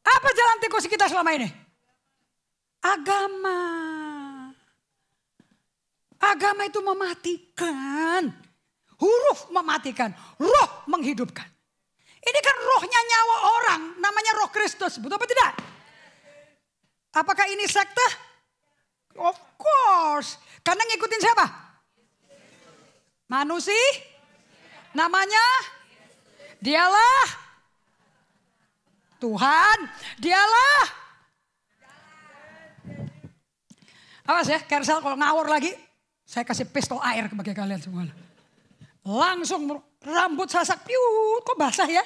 Apa jalan tikus kita selama ini? Agama. Agama itu mematikan. Huruf mematikan, roh menghidupkan. Ini kan rohnya nyawa orang, namanya roh Kristus. Betul apa tidak? Apakah ini sekte? Of course. Karena ngikutin siapa? Manusia. Namanya? Dialah. Tuhan. Dialah. Awas ya, Kersel kalau ngawur lagi. Saya kasih pistol air kepada kalian semua. Langsung rambut sasak piu kok basah ya?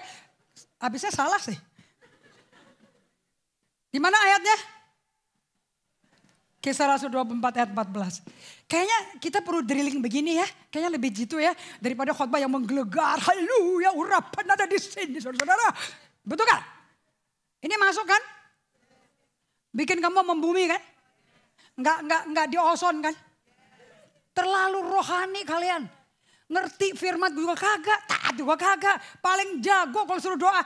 Habisnya salah sih. Di mana ayatnya? Kisah Rasul 24 ayat 14. Kayaknya kita perlu drilling begini ya. Kayaknya lebih jitu ya. Daripada khotbah yang menggelegar. Haleluya urapan ada di sini saudara-saudara. Betul kan? Ini masuk kan? Bikin kamu membumi kan? Enggak, enggak, enggak dioson kan? Terlalu rohani kalian. Ngerti firman juga kagak, taat juga kagak. Paling jago kalau suruh doa,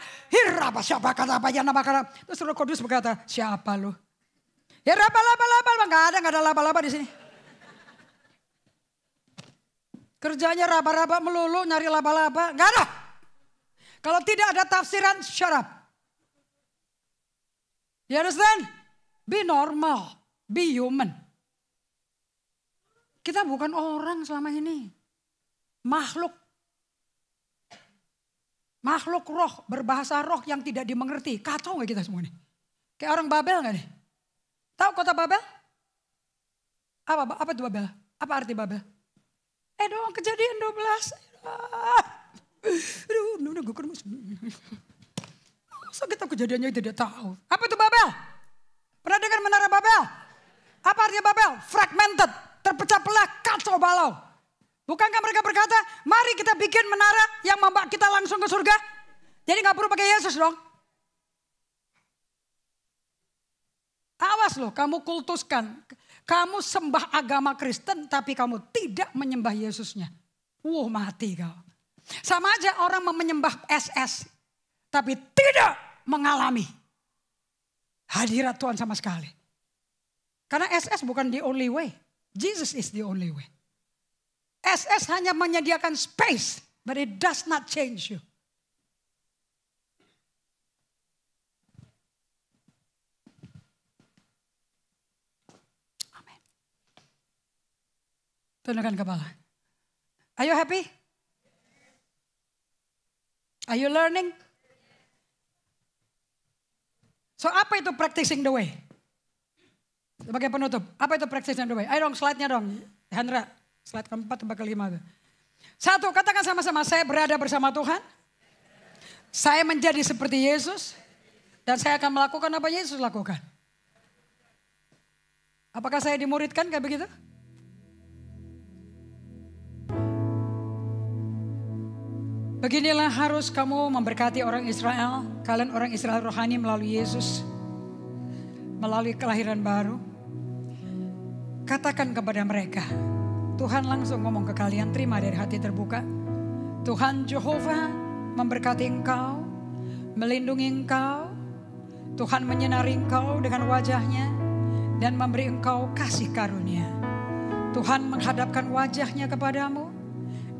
apa siapa kata apa nama kata. Terus suruh Kudus berkata, siapa lu? Ya laba laba laba, gak ada, gak ada laba laba di sini. Kerjanya raba-raba melulu nyari laba-laba. gak ada. Kalau tidak ada tafsiran, shut ya You understand? Be normal. Be human. Kita bukan orang selama ini makhluk makhluk roh berbahasa roh yang tidak dimengerti. Kacau nggak kita semua nih? Kayak orang Babel nggak nih? Tahu kota Babel? Apa apa itu Babel? Apa arti Babel? Eh doang kejadian 12. Aduh, udah gue kermus. Masa kita kejadiannya tidak tahu? Apa itu Babel? Pernah dengar menara Babel? Apa artinya Babel? Fragmented, terpecah belah, kacau balau. Bukankah mereka berkata, mari kita bikin menara yang membawa kita langsung ke surga? Jadi nggak perlu pakai Yesus dong. Awas loh, kamu kultuskan. Kamu sembah agama Kristen tapi kamu tidak menyembah Yesusnya. Wuh mati kau. Sama aja orang menyembah SS tapi tidak mengalami hadirat Tuhan sama sekali. Karena SS bukan the only way. Jesus is the only way. SS hanya menyediakan space, but it does not change you. Amin. Tundukkan kepala. Are you happy? Are you learning? So apa itu practicing the way? Sebagai penutup, apa itu practicing the way? Ayo dong slide-nya dong, Hendra. Slide keempat tempat kelima. Satu, katakan sama-sama, saya berada bersama Tuhan. Saya menjadi seperti Yesus. Dan saya akan melakukan apa Yesus lakukan. Apakah saya dimuridkan kayak begitu? Beginilah harus kamu memberkati orang Israel, kalian orang Israel rohani melalui Yesus, melalui kelahiran baru. Katakan kepada mereka, Tuhan langsung ngomong ke kalian, terima dari hati terbuka. Tuhan Jehovah memberkati engkau, melindungi engkau. Tuhan menyenari engkau dengan wajahnya dan memberi engkau kasih karunia. Tuhan menghadapkan wajahnya kepadamu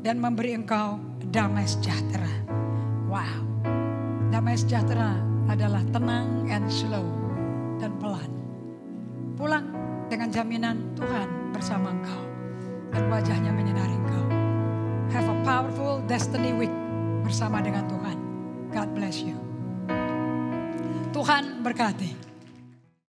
dan memberi engkau damai sejahtera. Wow, damai sejahtera adalah tenang and slow dan pelan. Pulang dengan jaminan Tuhan bersama engkau dan wajahnya menyinari engkau. Have a powerful destiny week bersama dengan Tuhan. God bless you. Tuhan berkati.